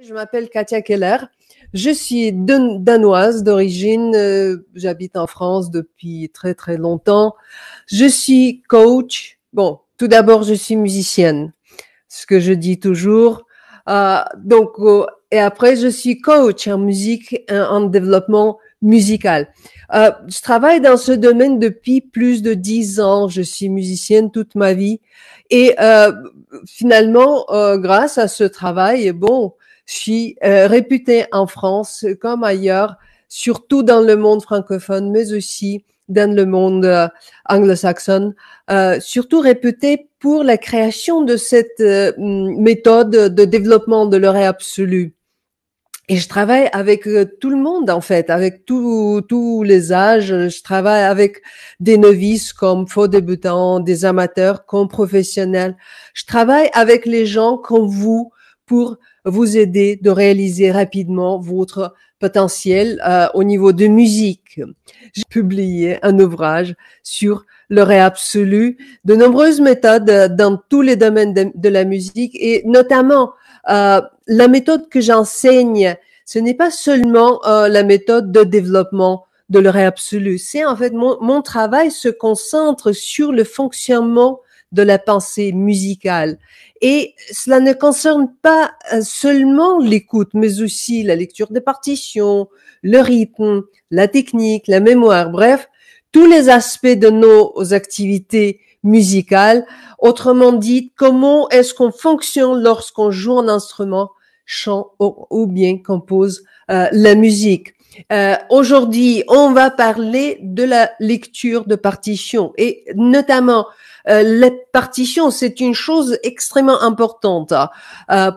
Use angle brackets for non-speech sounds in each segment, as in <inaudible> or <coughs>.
Je m'appelle Katia Keller. Je suis danoise d'origine. Euh, j'habite en France depuis très très longtemps. Je suis coach. Bon, tout d'abord, je suis musicienne, ce que je dis toujours. Ah, euh, donc, et après, je suis coach en musique, en, développement musical. Euh, je travaille dans ce domaine depuis plus de dix ans. Je suis musicienne toute ma vie. Et euh, finalement, grâce à ce travail, bon, suis euh, réputée en France comme ailleurs, surtout dans le monde francophone, mais aussi dans le monde euh, anglo-saxon, euh, surtout réputée pour la création de cette euh, méthode de développement de l'oreille absolue. Et je travaille avec tout le monde en fait, avec tous les âges. Je travaille avec des novices comme faux débutants, des amateurs comme professionnels. Je travaille avec les gens comme vous pour vous aider de réaliser rapidement votre potentiel euh, au niveau de musique. J'ai publié un ouvrage sur le réabsolu, absolu, de nombreuses méthodes euh, dans tous les domaines de, la musique et notamment euh, la méthode que j'enseigne, ce n'est pas seulement la méthode de développement de le réabsolu, absolu, c'est en fait mon, mon travail se concentre sur le fonctionnement de la pensée musicale. Et cela ne concerne pas euh, seulement l'écoute, mais aussi la lecture des partitions, le rythme, la technique, la mémoire, bref, tous les aspects de nos activités musicales. Autrement dit, comment est-ce qu'on fonctionne lorsqu'on joue un instrument, chant ou, bien compose euh, la musique. Euh, aujourd'hui, on va parler de la lecture de partitions et notamment euh, la partition c'est une chose extrêmement importante. Hein. Euh,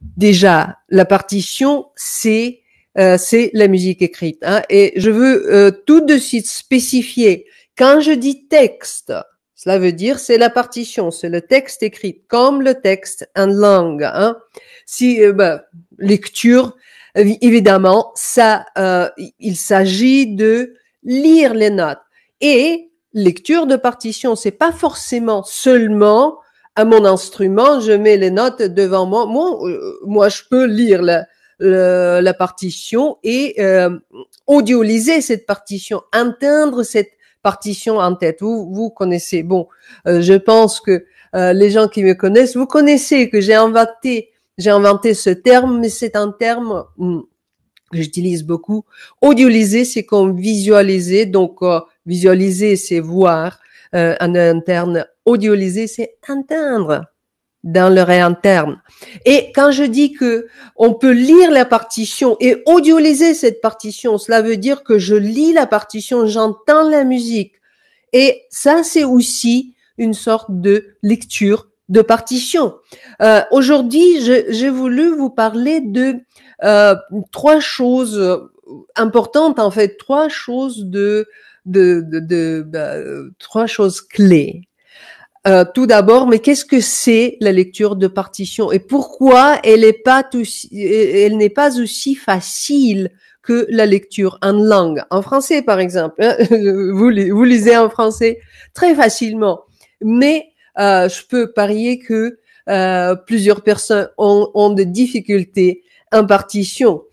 déjà, la partition, c'est euh, c'est la musique écrite. Hein, et je veux euh, tout de suite spécifier, quand je dis texte, cela veut dire c'est la partition, c'est le texte écrit, comme le texte en langue. Hein. Si bah, lecture, évidemment, ça, il s'agit de lire les notes. Et lecture de partition. C'est pas forcément seulement à mon instrument, je mets les notes devant moi. Moi, euh, moi je peux lire la, partition et euh, audioliser cette partition, entendre cette partition en tête. Vous, vous connaissez. Bon, euh, je pense que euh, les gens qui me connaissent, vous connaissez que j'ai inventé, j'ai inventé ce terme, mais c'est un terme hmm, que j'utilise beaucoup. Audioliser, c'est comme visualiser. Donc, Visualiser, c'est voir. Euh, en interne. Audioliser, c'est entendre dans le interne. Et quand je dis que on peut lire la partition et audioliser cette partition, cela veut dire que je lis la partition, j'entends la musique. Et ça, c'est aussi une sorte de lecture de partition. Euh, aujourd'hui, j'ai voulu vous parler de euh, trois choses importantes, en fait, trois choses de de, de, de bah, trois choses clés. Euh, tout d'abord, mais qu'est-ce que c'est la lecture de partition et pourquoi elle n'est pas, pas aussi facile que la lecture en langue, en français par exemple. Hein, <laughs> vous, vous lisez en français très facilement, mais euh, je peux parier que euh, plusieurs personnes ont, ont des difficultés en partition.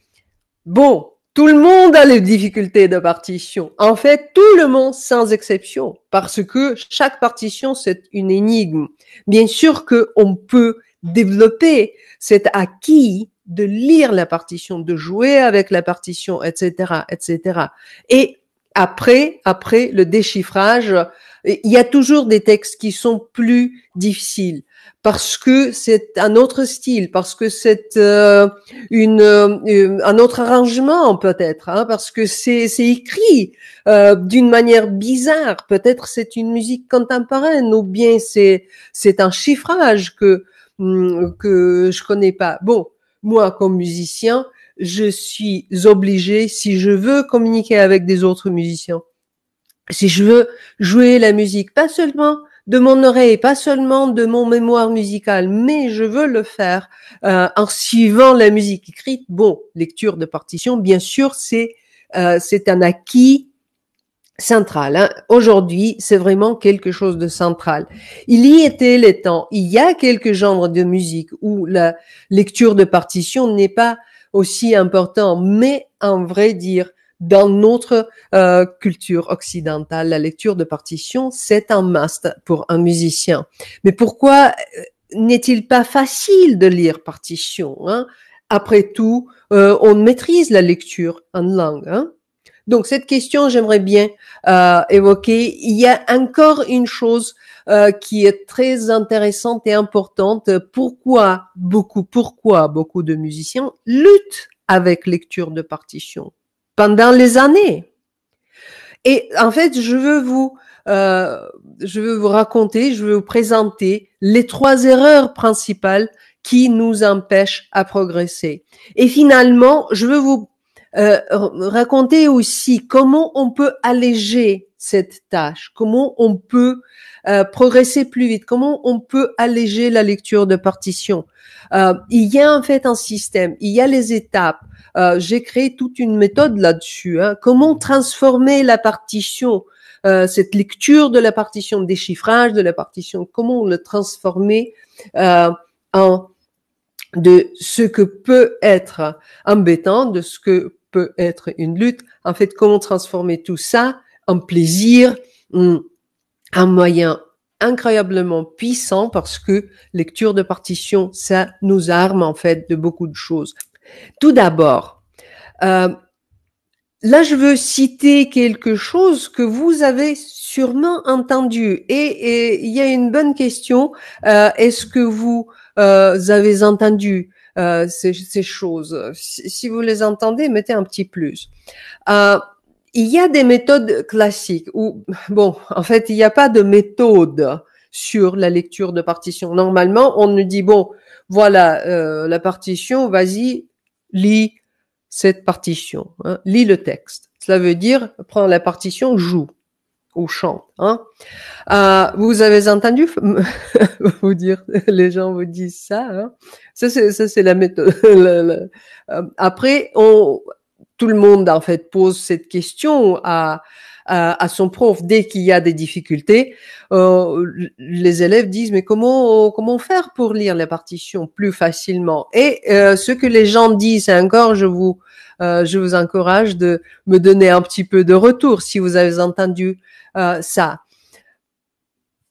Bon, tout le monde a les difficultés de partition. En fait, tout le monde sans exception, parce que chaque partition, c'est une énigme. Bien sûr que on peut développer cet acquis de lire la partition, de jouer avec la partition, etc., etc. Et après, après le déchiffrage, il y a toujours des textes qui sont plus difficiles parce que c'est un autre style, parce que c'est euh, une, euh, un autre arrangement peut-être, hein, parce que c'est écrit euh, d'une manière bizarre. Peut-être c'est une musique contemporaine ou bien c'est un chiffrage que hum, que je connais pas. Bon, moi comme musicien, je suis obligé si je veux communiquer avec des autres musiciens, si je veux jouer la musique, pas seulement de mon oreille, pas seulement de mon mémoire musicale, mais je veux le faire euh, en suivant la musique écrite. Bon, lecture de partition, bien sûr, c'est euh, c'est un acquis central. Hein. Aujourd'hui, c'est vraiment quelque chose de central. Il y était les temps. Il y a quelques genres de musique où la lecture de partition n'est pas aussi important, mais en vrai dire, dans notre euh, culture occidentale, la lecture de partition, c'est un must pour un musicien. Mais pourquoi euh, n'est-il pas facile de lire partition hein? Après tout, euh, on maîtrise la lecture en langue. Hein? Donc cette question, j'aimerais bien euh, évoquer. Il y a encore une chose euh, qui est très intéressante et importante. Pourquoi beaucoup, pourquoi beaucoup de musiciens luttent avec lecture de partition pendant les années. Et en fait, je veux vous, euh, je veux vous raconter, je veux vous présenter les trois erreurs principales qui nous empêchent à progresser. Et finalement, je veux vous euh, raconter aussi comment on peut alléger cette tâche, comment on peut euh, progresser plus vite, comment on peut alléger la lecture de partition. Euh, il y a en fait un système, il y a les étapes. J'ai créé toute une méthode là-dessus. Hein. Comment transformer la partition, cette lecture de la partition, le déchiffrage de la partition, comment le transformer en de ce que peut être embêtant, de ce que peut être une lutte. En fait, comment transformer tout ça en plaisir, un moyen incroyablement puissant parce que lecture de partition, ça nous arme en fait de beaucoup de choses. Tout d'abord, euh, là je veux citer quelque chose que vous avez sûrement entendu et il y a une bonne question. Euh, est-ce que vous euh, avez entendu euh, ces, choses. Si, vous les entendez, mettez un petit plus. Euh, il y a des méthodes classiques où, bon, en fait, il n'y a pas de méthode sur la lecture de partition. Normalement, on nous dit, bon, voilà euh, la partition, vas-y, lis cette partition, hein. lis le texte. Cela veut dire, prends la partition, joue au chant. Hein euh, vous avez entendu <laughs> vous dire, les gens vous disent ça. Hein ça, c'est la méthode. <laughs> Euh, après, on, tout le monde en fait pose cette question à, à, son prof dès qu'il y a des difficultés. Euh, les élèves disent mais comment comment faire pour lire les partitions plus facilement Et ce que les gens disent encore, je vous euh, je vous encourage de me donner un petit peu de retour si vous avez entendu euh, ça.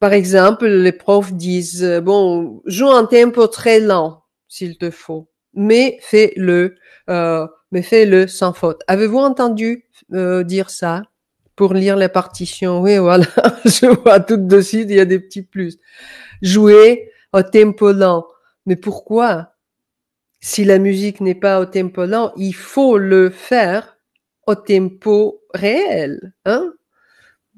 Par exemple, les profs disent, euh, bon, joue un tempo très lent s'il te faut, mais fais-le, mais fais-le sans faute. Avez-vous entendu dire ça pour lire les partitions Oui, voilà, <laughs> je vois tout de suite, il y a des petits plus. Jouer au tempo lent. Mais pourquoi si la musique n'est pas au tempo lent, il faut le faire au tempo réel. Hein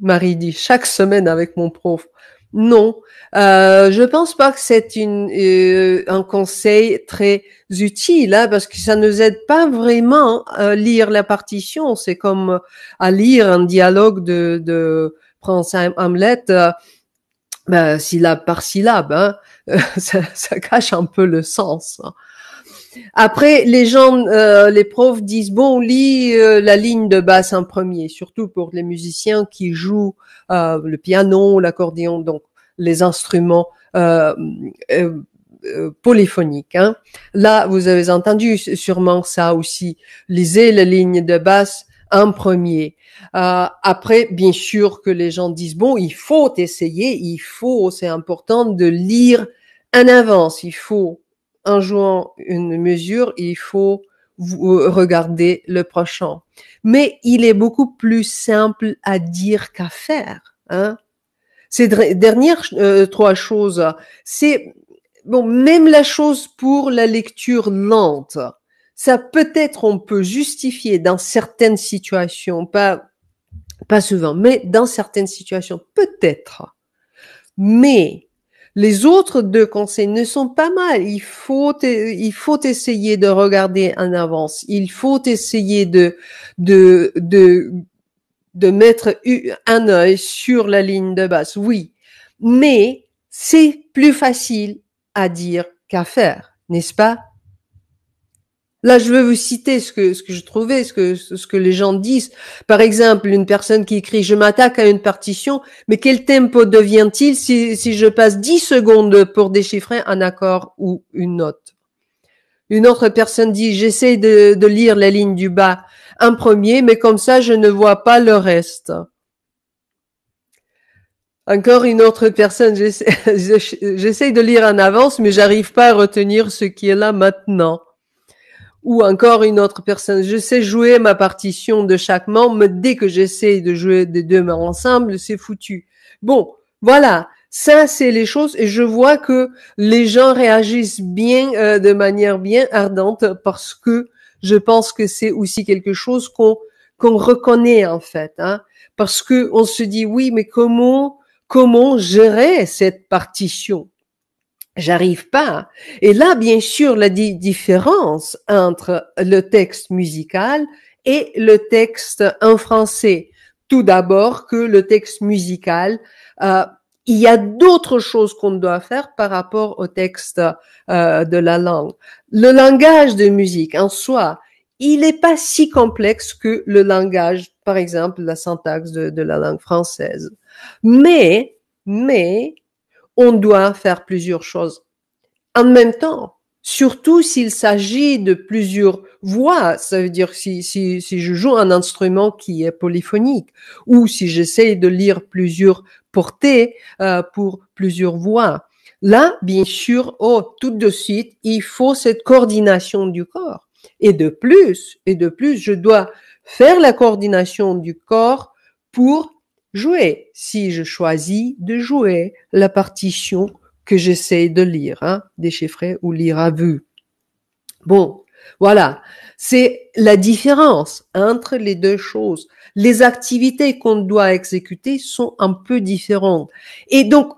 Marie dit chaque semaine avec mon prof. Non, euh, je pense pas que c'est une euh, un conseil très utile hein, parce que ça nous aide pas vraiment à lire la partition. C'est comme à lire un dialogue de de Prince Hamlet. Euh, ben, syllabe par syllabe, hein, <laughs> ça, ça, cache un peu le sens. Après, les gens, euh, les profs disent bon, lis euh, la ligne de basse en premier, surtout pour les musiciens qui jouent euh, le piano, l'accordéon, donc les instruments polyphoniques. Hein. Là, vous avez entendu sûrement ça aussi. Lisez la ligne de basse en premier. après, bien sûr que les gens disent bon, il faut essayer, il faut, c'est important de lire en avance, il faut en jouant une mesure, il faut euh, regarder le prochain. Mais il est beaucoup plus simple à dire qu'à faire. Hein? Ces dernières euh, trois choses, c'est bon, même la chose pour la lecture lente. Ça peut-être on peut justifier dans certaines situations, pas pas souvent, mais dans certaines situations peut-être. Mais les autres deux conseils ne sont pas mal. Il faut, il faut essayer de regarder en avance. Il faut essayer de, de, de, de mettre un œil sur la ligne de base. Oui. Mais c'est plus facile à dire qu'à faire, n'est-ce pas? Là, je veux vous citer ce que, ce que je trouvais, ce que, ce que les gens disent. Par exemple, une personne qui écrit « Je m'attaque à une partition, mais quel tempo devient-il si, je passe 10 secondes pour déchiffrer un accord ou une note ?» Une autre personne dit « J'essaie de, de lire la ligne du bas en premier, mais comme ça, je ne vois pas le reste. » Encore une autre personne, <laughs> j'essaie de lire en avance, mais j'arrive pas à retenir ce qui est là maintenant ou encore une autre personne. Je sais jouer ma partition de chaque membre, mais dès que j'essaie de jouer des deux mains ensemble, c'est foutu. Bon, voilà. Ça, c'est les choses, et je vois que les gens réagissent bien, euh, de manière bien ardente, parce que je pense que c'est aussi quelque chose qu'on qu'on reconnaît en fait, hein, parce que on se dit oui, mais comment comment gérer cette partition J'arrive pas. Et là, bien sûr, la différence entre le texte musical et le texte en français. Tout d'abord que le texte musical, euh, il y a d'autres choses qu'on doit faire par rapport au texte euh, de la langue. Le langage de musique en soi, il n'est pas si complexe que le langage, par exemple, la syntaxe de la langue française. Mais, mais, on doit faire plusieurs choses en même temps. Surtout s'il s'agit de plusieurs voix, ça veut dire si, si, si je joue un instrument qui est polyphonique ou si j'essaie de lire plusieurs portées euh, pour plusieurs voix. Là, bien sûr, oh, tout de suite, il faut cette coordination du corps. Et de plus, et de plus, je dois faire la coordination du corps pour jouer si je choisis de jouer la partition que j'essaie de lire, hein, déchiffrer ou lire à vue. Bon, voilà, c'est la différence entre les deux choses. Les activités qu'on doit exécuter sont un peu différentes. Et donc,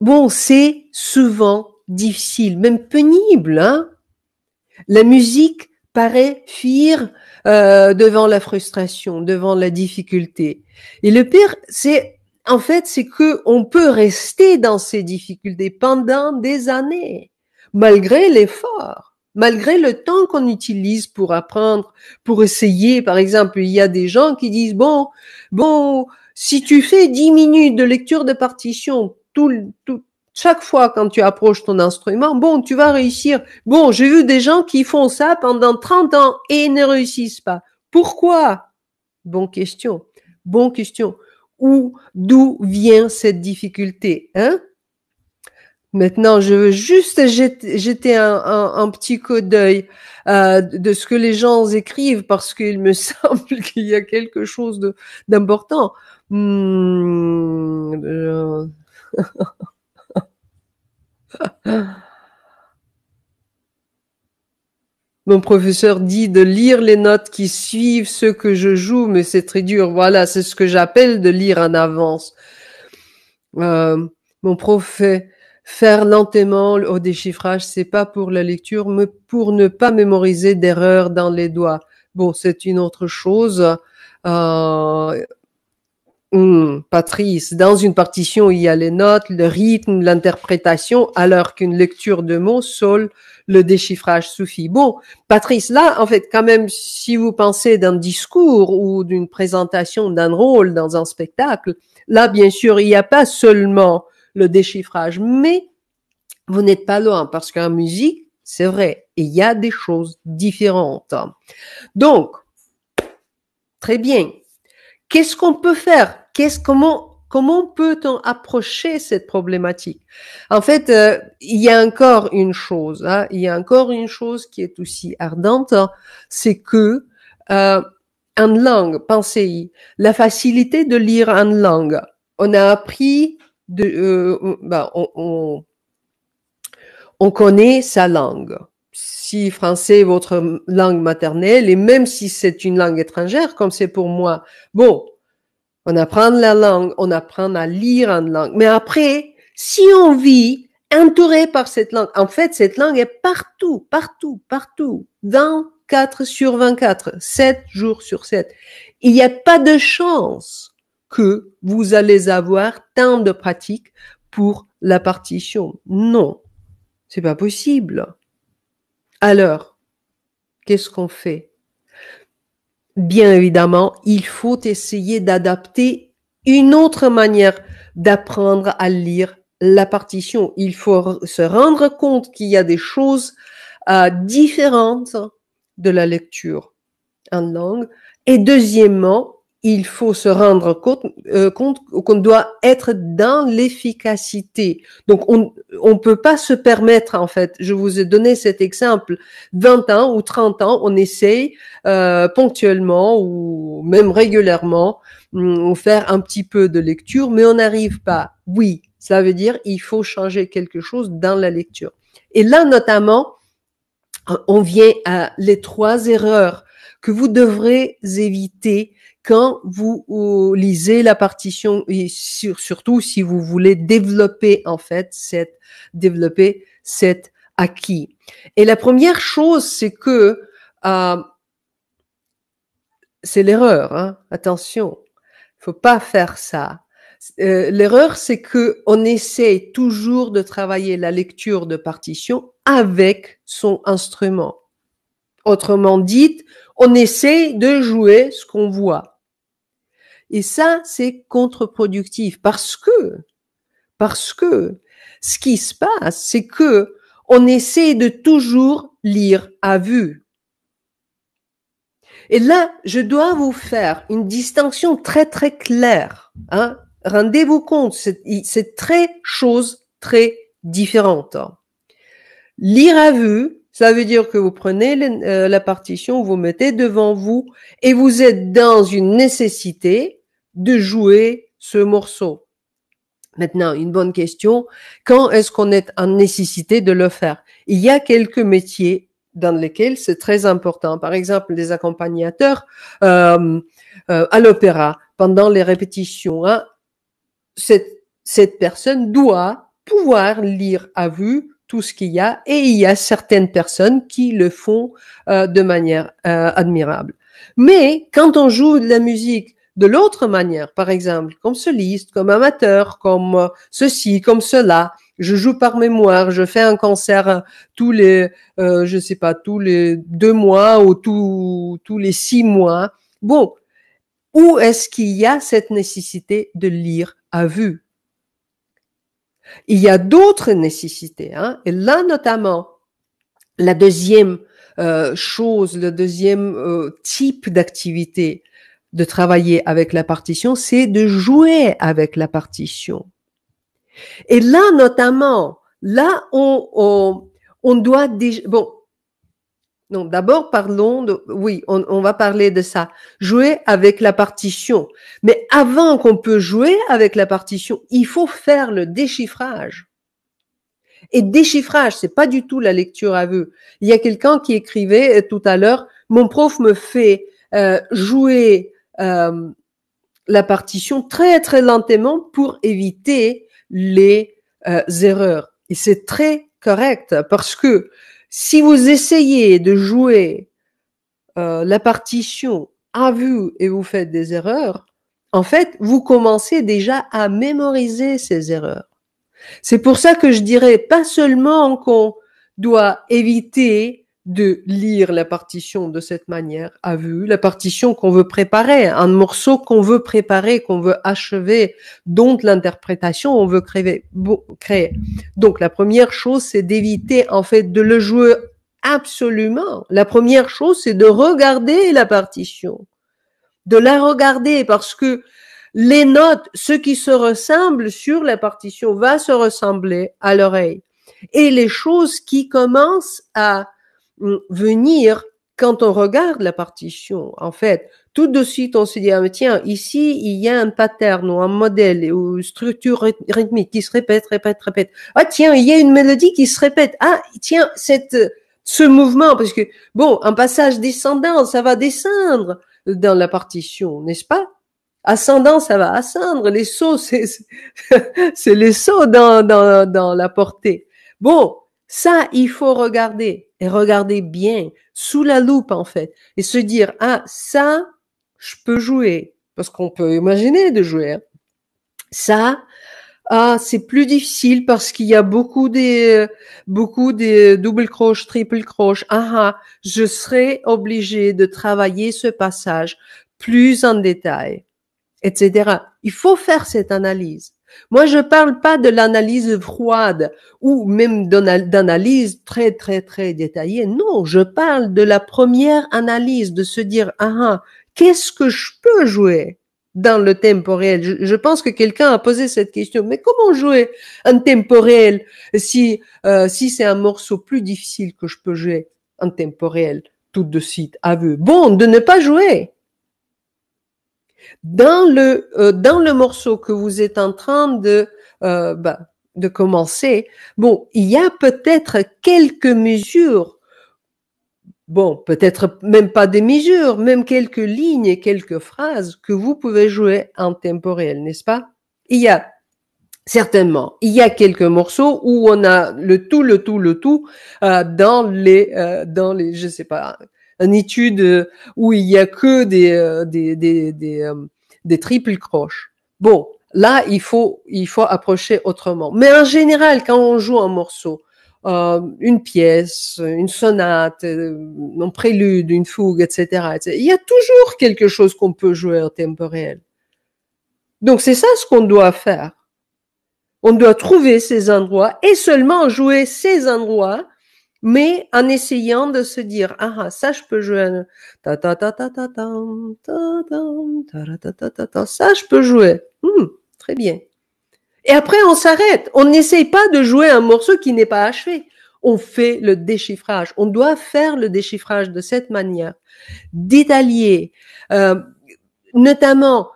bon, c'est souvent difficile, même pénible. Hein. la musique paraît fuir euh, devant la frustration, devant la difficulté. Et le pire, c'est en fait, c'est que on peut rester dans ces difficultés pendant des années, malgré l'effort, malgré le temps qu'on utilise pour apprendre, pour essayer. Par exemple, il y a des gens qui disent bon, bon, si tu fais dix minutes de lecture de partition tout, tout, chaque fois quand tu approches ton instrument, bon, tu vas réussir. Bon, j'ai vu des gens qui font ça pendant 30 ans et ne réussissent pas. Pourquoi Bonne question. Bonne question. Où, d'où vient cette difficulté hein Maintenant, je veux juste jeter, un, petit coup d'œil euh, de ce que les gens écrivent parce qu'il me <laughs> semble qu'il y a quelque chose d'important. Hmm, euh, <laughs> <laughs> Mon professeur dit de lire les notes qui suivent ce que je joue, mais c'est très dur. Voilà, c'est ce que j'appelle de lire en avance. Euh, mon prof faire lentement au déchiffrage, c'est pas pour la lecture, mais pour ne pas mémoriser d'erreurs dans les doigts. Bon, c'est une autre chose. Euh, Hum, Patrice, dans une partition, il y a les notes, le rythme, l'interprétation, alors qu'une lecture de mots seul le déchiffrage suffit. Bon, Patrice, là, en fait, quand même, si vous pensez d'un discours ou d'une présentation d'un rôle dans un spectacle, là, bien sûr, il n'y a pas seulement le déchiffrage, mais vous n'êtes pas loin parce qu'en musique, c'est vrai, il y a des choses différentes. Donc, très bien. Qu'est-ce qu'on peut faire qu'est-ce, comment, comment peut-on approcher cette problématique En fait, euh, il y a encore une chose, hein, il y a encore une chose qui est aussi ardente, hein, c'est que euh, en langue, pensez-y, la facilité de lire en langue. On a appris, de, euh, ben, on, on connaît sa langue si français est votre langue maternelle, et même si c'est une langue étrangère, comme c'est pour moi, bon, on apprend la langue, on apprend à lire en langue. Mais après, si on vit entouré par cette langue, en fait, cette langue est partout, partout, partout, 24 sur 24, 7 jours sur 7. Il n'y a pas de chance que vous allez avoir tant de pratiques pour la partition. Non, c'est pas possible. Alors, qu'est-ce qu'on fait bien évidemment, il faut essayer d'adapter une autre manière d'apprendre à lire la partition. Il faut se rendre compte qu'il y a des choses euh, différentes de la lecture en langue. Et deuxièmement, il faut se rendre euh, compte qu'on doit être dans l'efficacité. Donc, on ne peut pas se permettre, en fait, je vous ai donné cet exemple, 20 ans ou 30 ans, on essaye euh, ponctuellement ou même régulièrement euh, faire un petit peu de lecture, mais on n'arrive pas. Oui, ça veut dire il faut changer quelque chose dans la lecture. Et là, notamment, on vient à les trois erreurs que vous devrez éviter quand vous lisez la partition et surtout si vous voulez développer en fait cette développer cet acquis. Et la première chose, c'est que euh, c'est l'erreur. Hein? Attention, faut pas faire ça. Euh, l'erreur, c'est que on essaie toujours de travailler la lecture de partition avec son instrument. Autrement dit, on essaie de jouer ce qu'on voit. Et ça, c'est contre-productif parce que, parce que ce qui se passe, c'est que on essaie de toujours lire à vue. Et là, je dois vous faire une distinction très très claire. Hein. Rendez-vous compte, c'est très chose très différente. Lire à vue, ça veut dire que vous prenez euh, la partition, vous mettez devant vous et vous êtes dans une nécessité de jouer ce morceau. Maintenant, une bonne question, quand est-ce qu'on est en nécessité de le faire Il y a quelques métiers dans lesquels c'est très important. Par exemple, les accompagnateurs euh, euh, à l'opéra, pendant les répétitions, hein, cette, cette personne doit pouvoir lire à vue tout ce qu'il y a et il y a certaines personnes qui le font euh, de manière euh, admirable. Mais quand on joue de la musique de l'autre manière, par exemple, comme soliste, comme amateur, comme euh, ceci, comme cela, je joue par mémoire, je fais un concert tous les, je sais pas, tous les deux mois ou tous tous les six mois. Bon, où est-ce qu'il y a cette nécessité de lire à vue il y a d'autres nécessités, hein, et là notamment, la deuxième euh, chose, le deuxième euh, type d'activité de travailler avec la partition, c'est de jouer avec la partition. Et là notamment, là on, on, doit bon, donc d'abord parlons de, oui, on, va parler de ça. Jouer avec la partition. Mais avant qu'on peut jouer avec la partition, il faut faire le déchiffrage. Et déchiffrage, c'est pas du tout la lecture à vue. Il y a quelqu'un qui écrivait euh, tout à l'heure, mon prof me fait euh, jouer euh, la partition très très lentement pour éviter les erreurs. Et c'est très correct parce que si vous essayez de jouer euh, la partition à vue et vous faites des erreurs, en fait, vous commencez déjà à mémoriser ces erreurs. C'est pour ça que je dirais pas seulement qu'on doit éviter de lire la partition de cette manière à vue, la partition qu'on veut préparer, un morceau qu'on veut préparer, qu'on veut achever, dont l'interprétation on veut créer. Donc la première chose, c'est d'éviter en fait de le jouer absolument. La première chose, c'est de regarder la partition, de la regarder parce que les notes, ce qui se ressemble sur la partition va se ressembler à l'oreille. Et les choses qui commencent à euh, venir quand on regarde la partition, en fait, tout de suite, on se dit, ah, tiens, ici, il y a un pattern ou un modèle ou une structure rythmique qui se répète, répète, répète. Ah, tiens, il y a une mélodie qui se répète. Ah, tiens, cette, ce mouvement, parce que, bon, un passage descendant, ça va descendre dans la partition, n'est-ce pas? Ascendant, ça va ascendre. Les sauts, c'est, c'est <laughs> les sauts dans, dans, dans la portée. Bon, ça, il faut regarder et regarder bien, sous la loupe en fait, et se dire, ah, ça, je peux jouer, parce qu'on peut imaginer de jouer. Hein. Ça, ah, c'est plus difficile parce qu'il y a beaucoup des euh, beaucoup des euh, double croches, triple croches. Ah, ah, je serai obligé de travailler ce passage plus en détail, etc. Il faut faire cette analyse. Moi, je ne parle pas de l'analyse froide ou même d'analyse très, très, très détaillée. Non, je parle de la première analyse, de se dire, ah, ah qu'est-ce que je peux jouer dans le tempo réel je, pense que quelqu'un a posé cette question, mais comment jouer un tempo réel si, euh, si c'est un morceau plus difficile que je peux jouer un tempo réel tout de suite à vue Bon, de ne pas jouer dans le, euh, dans le morceau que vous êtes en train de, euh, bah, de commencer, bon, il y a peut-être quelques mesures, bon, peut-être même pas des mesures, même quelques lignes et quelques phrases que vous pouvez jouer en tempo réel, n'est-ce pas Il y a Certainement, il y a quelques morceaux où on a le tout, le tout, le tout euh, dans les, euh, dans les, je sais pas, une étude euh, où il y a que des euh, des, des, des, euh, des triples croches. Bon, là il faut il faut approcher autrement. Mais en général, quand on joue un morceau, une pièce, une sonate, un prélude, une fougue, etc., etc. Il y a toujours quelque chose qu'on peut jouer en tempo réel. Donc c'est ça ce qu'on doit faire. On doit trouver ces endroits et seulement jouer ces endroits mais en essayant de se dire ah ça je peux jouer ça je peux jouer très bien et après on s'arrête on n'essaye pas de jouer un morceau qui n'est pas achevé on fait le déchiffrage on doit faire le déchiffrage de cette manière Détalier, notamment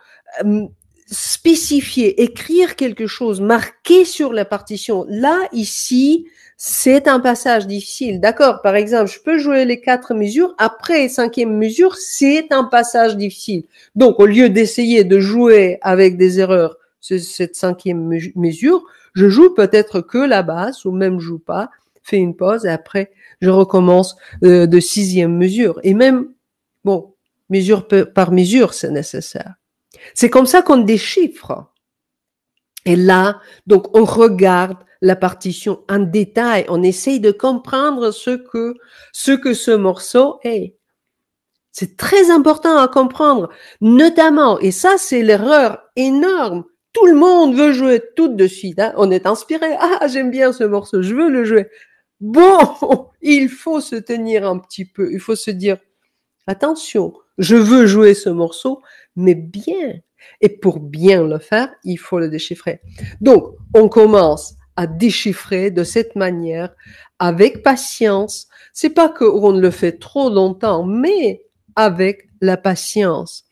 spécifier écrire quelque chose marquer sur la partition là ici c'est un passage difficile. D'accord, par exemple, je peux jouer les quatre mesures. Après cinquième mesure, c'est un passage difficile. Donc, au lieu d'essayer de jouer avec des erreurs cette cinquième mesure, je joue peut-être que la basse ou même je joue pas, fais une pause et après je recommence euh, de sixième mesure. Et même, bon, mesure par mesure, c'est nécessaire. C'est comme ça qu'on déchiffre. Et là, donc, on regarde la partition en détail. On essaye de comprendre ce que ce, que ce morceau est. C'est très important à comprendre, notamment, et ça c'est l'erreur énorme. Tout le monde veut jouer tout de suite. Hein. On est inspiré. Ah, j'aime bien ce morceau, je veux le jouer. Bon, <laughs> il faut se tenir un petit peu. Il faut se dire, attention, je veux jouer ce morceau, mais bien. Et pour bien le faire, il faut le déchiffrer. Donc, on commence à déchiffrer de cette manière, avec patience. C'est pas que qu'on le fait trop longtemps, mais avec la patience.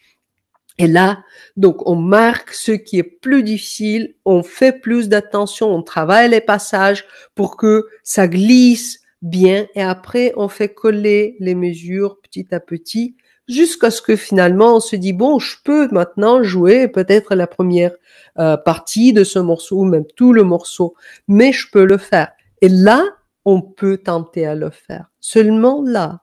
Et là, donc, on marque ce qui est plus difficile, on fait plus d'attention, on travaille les passages pour que ça glisse bien. Et après, on fait coller les mesures petit à petit jusqu'à ce que finalement on se dit bon, je peux maintenant jouer peut-être la première euh, partie de ce morceau ou même tout le morceau, mais je peux le faire. Et là, on peut tenter à le faire. Seulement là.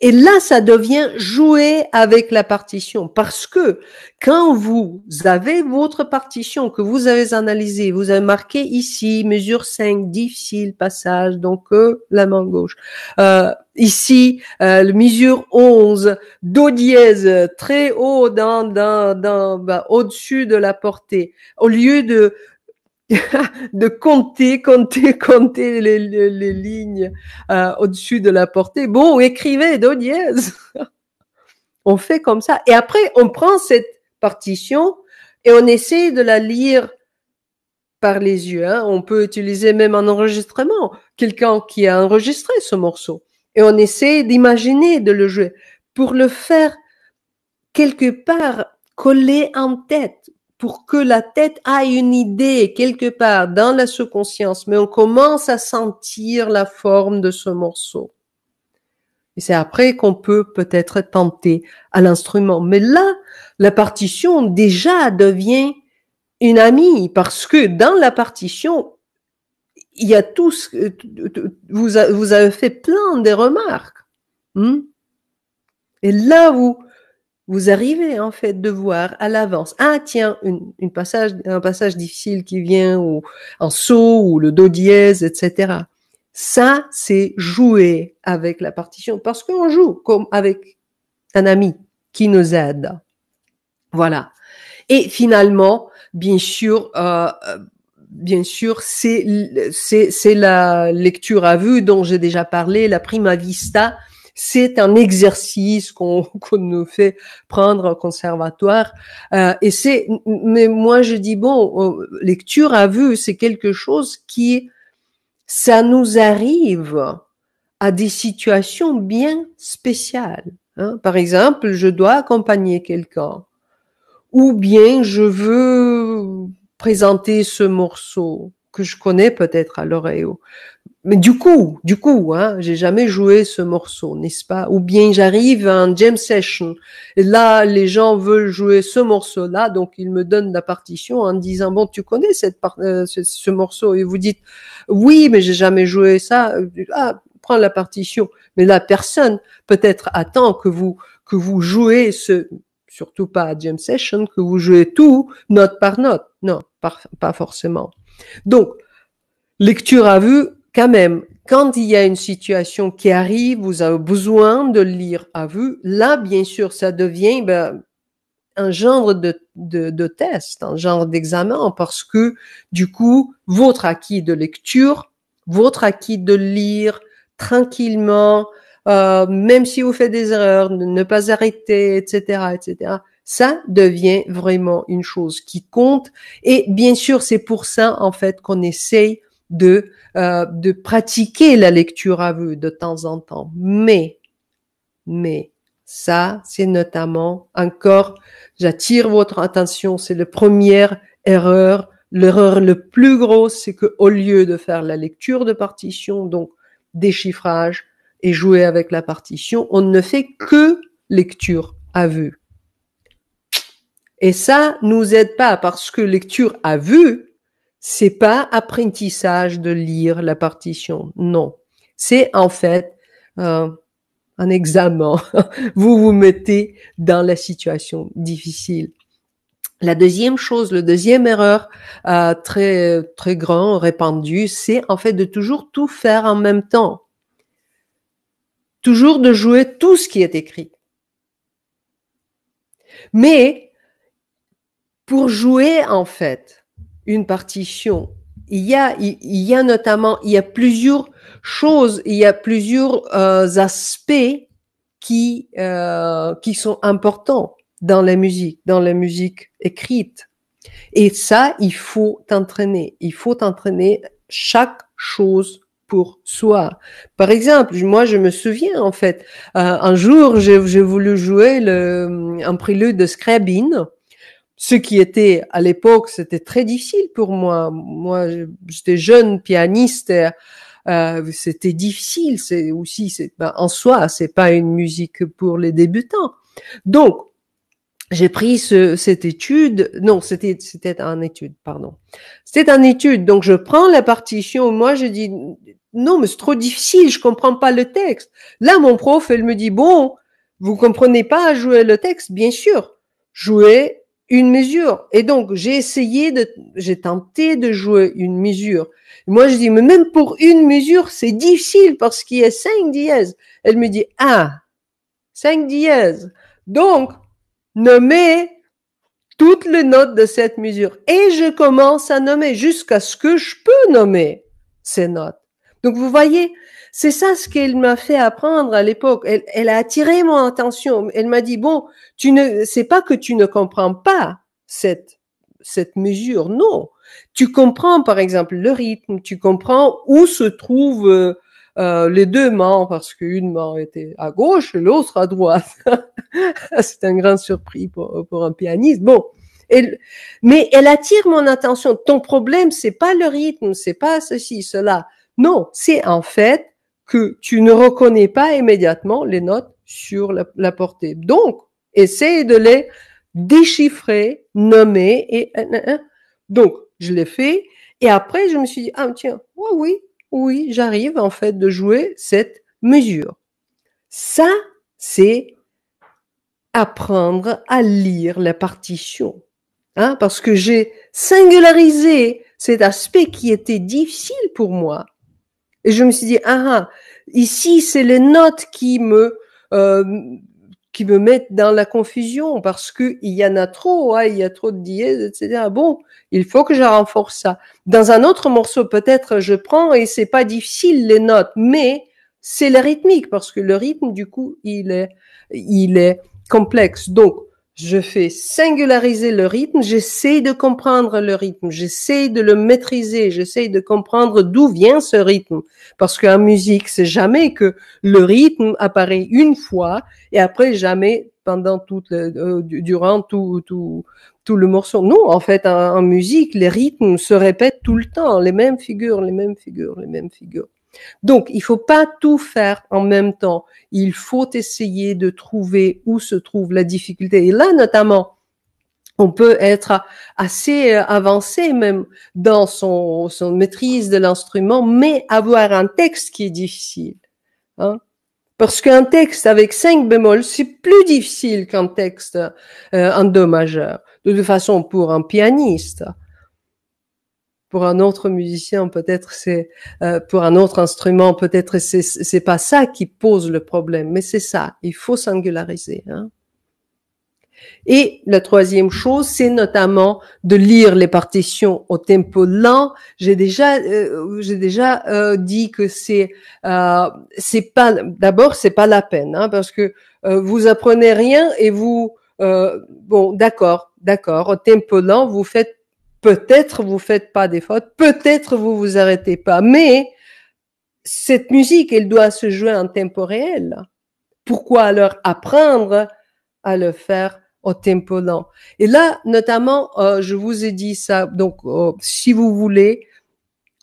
Et là, ça devient jouer avec la partition parce que quand vous avez votre partition que vous avez analysée, vous avez marqué ici mesure 5, difficile passage, donc euh, la main gauche. Euh, ici, euh, mesure 11, do dièse, très haut dans, bah, au-dessus de la portée. Au lieu de, <laughs> de compter, compter, <laughs> compter les, lignes euh, au-dessus de la portée. Bon, écrivez, do <laughs> on fait comme ça. Et après, on prend cette partition et on essaie de la lire par les yeux. Hein. On peut utiliser même un enregistrement, quelqu'un qui a enregistré ce morceau. Et on essaie d'imaginer de le jouer pour le faire quelque part coller en tête, pour que la tête aille une idée quelque part dans la sous-conscience, mais on commence à sentir la forme de ce morceau. Et c'est après qu'on peut peut-être tenter à l'instrument. Mais là, la partition déjà devient une amie parce que dans la partition, il y a tout ce, vous, vous avez fait plein de remarques. Hmm? Et là, vous, vous arrivez en fait de voir à l'avance, ah tiens, une, passage, un passage difficile qui vient ou en saut ou le do dièse, etc. Ça, c'est jouer avec la partition parce qu'on joue comme avec un ami qui nous aide. Voilà. Et finalement, bien sûr, euh, euh bien sûr, c'est c'est la lecture à vue dont j'ai déjà parlé, la prima vista c'est un exercice qu'on <laughs> nous fait prendre au conservatoire. Euh, et c'est, mais moi je dis bon, euh, lecture à vue, c'est quelque chose qui, ça nous arrive à des situations bien spéciales. Hein. Par exemple, je dois accompagner quelqu'un, ou bien je veux présenter ce morceau, que je connais peut-être à l'oreille. Mais du coup, du coup, hein, j'ai jamais joué ce morceau, n'est-ce pas Ou bien j'arrive à un jam session et là les gens veulent jouer ce morceau-là, donc ils me donnent la partition en disant bon tu connais cette euh, ce, morceau et vous dites oui mais j'ai jamais joué ça. Ah prends la partition. Mais la personne peut-être attend que vous que vous jouez ce surtout pas à jam session que vous jouez tout note par note. Non, pas forcément. Donc, lecture à vue, quand même, quand il y a une situation qui arrive, vous avez besoin de lire à vue. Là, bien sûr, ça devient ben, un genre de, test, un genre d'examen, parce que du coup, votre acquis de lecture, votre acquis de lire tranquillement, euh, même si vous faites des erreurs, ne pas arrêter, etc., etc., ça devient vraiment une chose qui compte. Et bien sûr, c'est pour ça en fait qu'on essaye de euh, de pratiquer la lecture à vue de temps en temps. Mais mais ça, c'est notamment encore, j'attire votre attention, c'est la première erreur. L'erreur le plus grosse, c'est que au lieu de faire la lecture de partition, donc déchiffrage et jouer avec la partition, on ne fait que lecture à vue. Et ça nous aide pas parce que lecture à vue, c'est pas apprentissage de lire la partition. Non, c'est en fait euh, un examen. <laughs> vous vous mettez dans la situation difficile. La deuxième chose, le deuxième erreur euh, très très grand répandue, c'est en fait de toujours tout faire en même temps, toujours de jouer tout ce qui est écrit. Mais pour jouer en fait une partition, il y a, il, y a notamment, il y a plusieurs choses, il y a plusieurs euh, aspects qui euh, qui sont importants dans la musique, dans la musique écrite. Et ça, il faut t'entraîner. Il faut t'entraîner chaque chose pour soi. Par exemple, moi, je me souviens en fait, euh, un jour, j'ai voulu jouer le, un prélude de Scriabine ce qui était à l'époque, c'était très difficile pour moi. Moi, j'étais jeune pianiste, euh, euh, c'était difficile. C'est aussi, c'est ben, en soi, c'est pas une musique pour les débutants. Donc, j'ai pris cette étude. Non, c'était c'était un étude, pardon. C'était un étude. Donc, je prends la partition. Moi, je dis non, mais c'est trop difficile. Je comprends pas le texte. Là, mon prof, elle me dit bon, vous comprenez pas à jouer le texte, bien sûr. jouer une mesure. Et donc, j'ai essayé de, j'ai tenté de jouer une mesure. Moi, je dis, mais même pour une mesure, c'est difficile parce qu'il y a cinq dièses. Elle me dit, ah, cinq dièses. Donc, nommer toutes les notes de cette mesure. Et je commence à nommer jusqu'à ce que je peux nommer ces notes. Donc, vous voyez, c'est ça ce qu'elle m'a fait apprendre à l'époque. Elle, elle, a attiré mon attention. Elle m'a dit, bon, tu ne, c'est pas que tu ne comprends pas cette, cette mesure. Non. Tu comprends, par exemple, le rythme. Tu comprends où se trouvent euh, euh, les deux mains, parce qu'une main était à gauche et l'autre à droite. <laughs> c'est un grand surpris pour, pour un pianiste. Bon. mais elle attire mon attention. Ton problème, c'est pas le rythme, c'est pas ceci, cela. Non, c'est en fait que tu ne reconnais pas immédiatement les notes sur la, portée. Donc, essaye de les déchiffrer, nommer et donc je l'ai fait et après je me suis dit ah tiens oui oui j'arrive en fait de jouer cette mesure. Ça c'est apprendre à lire la partition hein, parce que j'ai singularisé cet aspect qui était difficile pour moi et je me suis dit, ah, ah, ici, c'est les notes qui me, euh, qui me mettent dans la confusion parce qu'il y en a trop, hein, il y a trop de dièses, etc. Bon, il faut que je renforce ça. Dans un autre morceau, peut-être, je prends et c'est pas difficile les notes, mais c'est la rythmique parce que le rythme, du coup, il est, il est complexe. Donc, je fais singulariser le rythme, j'essaie de comprendre le rythme, j'essaie de le maîtriser, j'essaie de comprendre d'où vient ce rythme. Parce qu'en musique, c'est jamais que le rythme apparaît une fois et après jamais pendant toute euh, durant tout, tout, tout le morceau. Non, en fait, en, en musique, les rythmes se répètent tout le temps, les mêmes figures, les mêmes figures, les mêmes figures. Donc, il ne faut pas tout faire en même temps. Il faut essayer de trouver où se trouve la difficulté. Et là, notamment, on peut être assez euh, avancé même dans son, maîtrise de l'instrument, mais avoir un texte qui est difficile. Hein. Parce qu'un texte avec cinq bémols, c'est plus difficile qu'un texte en euh, do majeur, de toute façon pour un pianiste pour un autre musicien, peut-être c'est euh, pour un autre instrument, peut-être c'est c'est pas ça qui pose le problème, mais c'est ça. Il faut singulariser. Hein. Et la troisième chose, c'est notamment de lire les partitions au tempo lent. J'ai déjà, euh, j'ai déjà euh, dit que c'est, euh, c'est pas, d'abord, c'est pas la peine, hein, parce que euh, vous apprenez rien et vous, euh, bon, d'accord, d'accord, au tempo lent, vous faites peut-être vous faites pas des fautes, peut-être vous vous arrêtez pas, mais cette musique, elle doit se jouer en tempo réel. Pourquoi alors apprendre à le faire au tempo lent Et là, notamment, euh, je vous ai dit ça, donc euh, si vous voulez,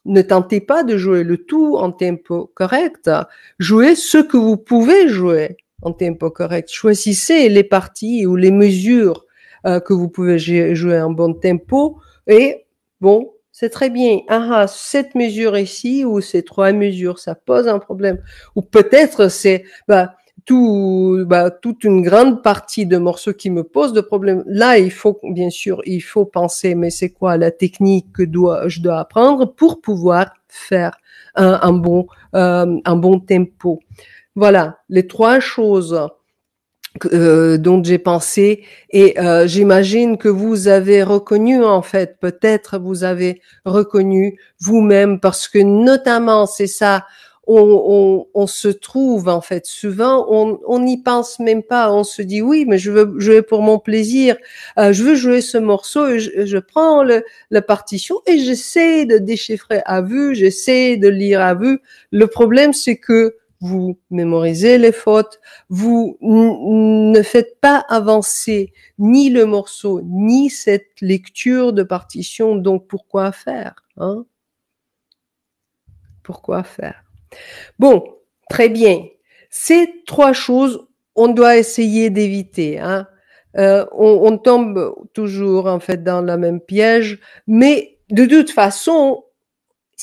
ne tentez pas de jouer le tout en tempo correct, jouez ce que vous pouvez jouer en tempo correct, choisissez les parties ou les mesures euh, que vous pouvez jouer en bon tempo et bon, c'est très bien. Ah, ah, cette mesure ici ou ces trois mesures, ça pose un problème. Ou peut-être c'est bah, tout, bah, toute une grande partie de morceaux qui me posent de problèmes. Là, il faut bien sûr, il faut penser, mais c'est quoi la technique que je dois apprendre pour pouvoir faire un, bon, euh, un bon tempo. Voilà les trois choses euh, dont j'ai pensé et euh, j'imagine que vous avez reconnu en fait peut-être vous avez reconnu vous-même parce que notamment c'est ça on, se trouve en fait souvent on n'y pense même pas on se dit oui mais je veux jouer pour mon plaisir euh, je veux jouer ce morceau je, prends la partition et j'essaie de déchiffrer à vue j'essaie de lire à vue le problème c'est que vous mémorisez les fautes, vous ne faites pas avancer ni le morceau, ni cette lecture de partition, donc pourquoi faire hein Pourquoi faire Bon, très bien. Ces trois choses, on doit essayer d'éviter. Hein euh, on, on tombe toujours en fait dans la même piège, mais de toute façon,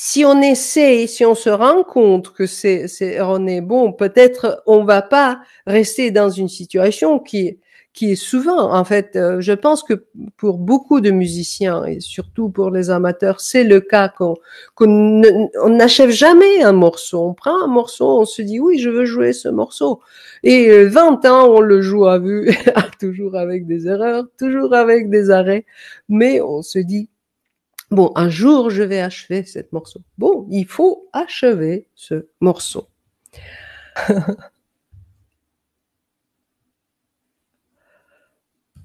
si on essaie, si on se rend compte que c'est, on est bon, peut-être on va pas rester dans une situation qui, qui est souvent, en fait, euh, je pense que pour beaucoup de musiciens et surtout pour les amateurs, c'est le cas qu'on on n'achève jamais un morceau. On prend un morceau, on se dit oui, je veux jouer ce morceau. Et 20 euh, ans, on le joue à vue, <laughs> toujours avec des erreurs, toujours avec des arrêts, mais on se dit Bon, un jour, je vais achever cette morceau. Bon, il faut achever ce morceau. <laughs>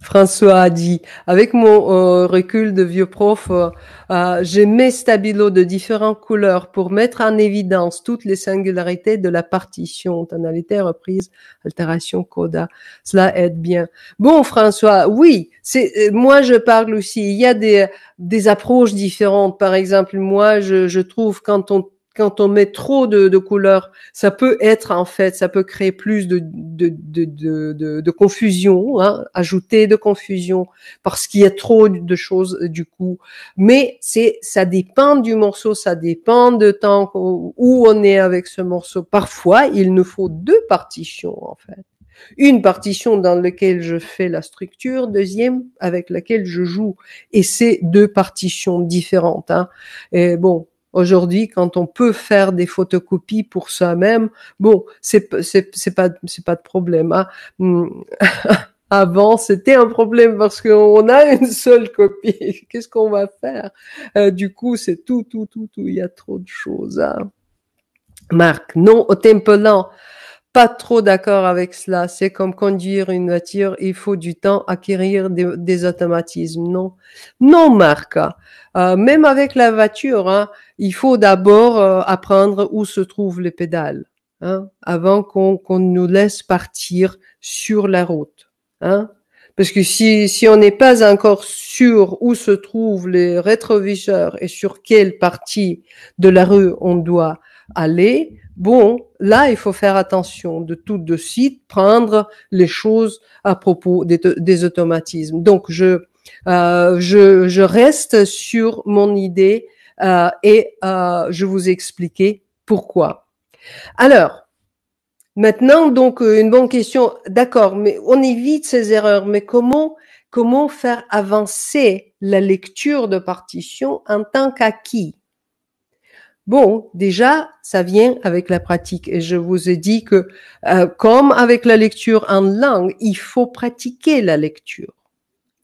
François a dit. Avec mon euh, recul de vieux prof, euh, euh, j'ai mes stabilos de différentes couleurs pour mettre en évidence toutes les singularités de la partition, tonalité, reprise, altération, coda. Cela aide bien. Bon, François, oui, c'est moi je parle aussi. Il y a des, approches différentes. Par exemple, moi je, je trouve quand on quand on met trop de, de, couleurs, ça peut être en fait, ça peut créer plus de, de, confusion, hein, ajouter de confusion parce qu'il y a trop de choses euh, du coup. Mais c'est, ça dépend du morceau, ça dépend de temps où on est avec ce morceau. Parfois, il nous faut deux partitions en fait. Une partition dans laquelle je fais la structure, deuxième avec laquelle je joue. Et c'est deux partitions différentes. Hein. Et bon, Aujourd'hui, quand on peut faire des photocopies pour soi-même, bon, c'est c'est pas c'est pas de problème. Hein. Hmm. <laughs> Avant, c'était un problème parce qu'on a une seule copie. <laughs> Qu'est-ce qu'on va faire euh, Du coup, c'est tout, tout, tout, tout. Il y a trop de choses. Hein. Marc, non au lent pas trop d'accord avec cela. C'est comme conduire une voiture, il faut du temps, acquérir des, automatismes. Non, non, Marc. Euh, même avec la voiture, hein, il faut d'abord euh, apprendre où se trouvent les pédales hein, avant qu'on nous laisse partir sur la route. Hein. Parce que si, si on n'est pas encore sûr où se trouvent les rétroviseurs et sur quelle partie de la rue on doit aller, Bon, là, il faut faire attention de tout de suite prendre les choses à propos des, automatismes. Donc, euh, je, je, reste sur mon idée euh, et euh, je vous ai expliqué pourquoi. Alors, maintenant, donc, une bonne question. D'accord, mais on évite ces erreurs, mais comment, comment faire avancer la lecture de partition en tant qu'acquis Bon, déjà, ça vient avec la pratique. Et je vous ai dit que, euh, comme avec la lecture en langue, il faut pratiquer la lecture.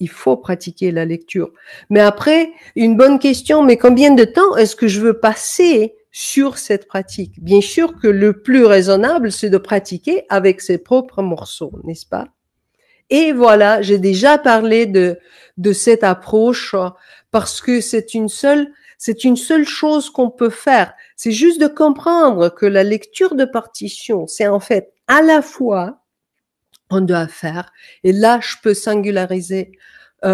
Il faut pratiquer la lecture. Mais après, une bonne question, mais combien de temps est-ce que je veux passer sur cette pratique Bien sûr que le plus raisonnable, c'est de pratiquer avec ses propres morceaux, n'est-ce pas et voilà, j'ai déjà parlé de cette approche parce que c'est une seule c'est une seule chose qu'on peut faire. C'est juste de comprendre que la lecture de partition, c'est en fait à la fois on doit faire, et là je peux singulariser huit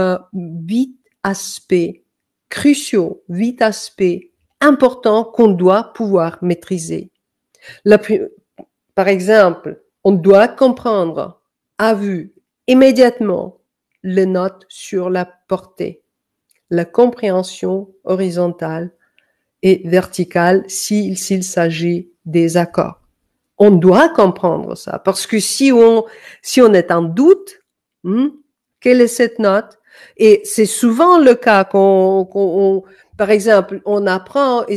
euh, aspects cruciaux, huit aspects importants qu'on doit pouvoir maîtriser. par exemple, on doit comprendre à vue immédiatement les notes sur la portée la compréhension horizontale et verticale s'il s'agit des accords. On doit comprendre ça parce que si on, si on est en doute, hmm, quelle est cette note Et c'est souvent le cas qu'on, par exemple, on apprend et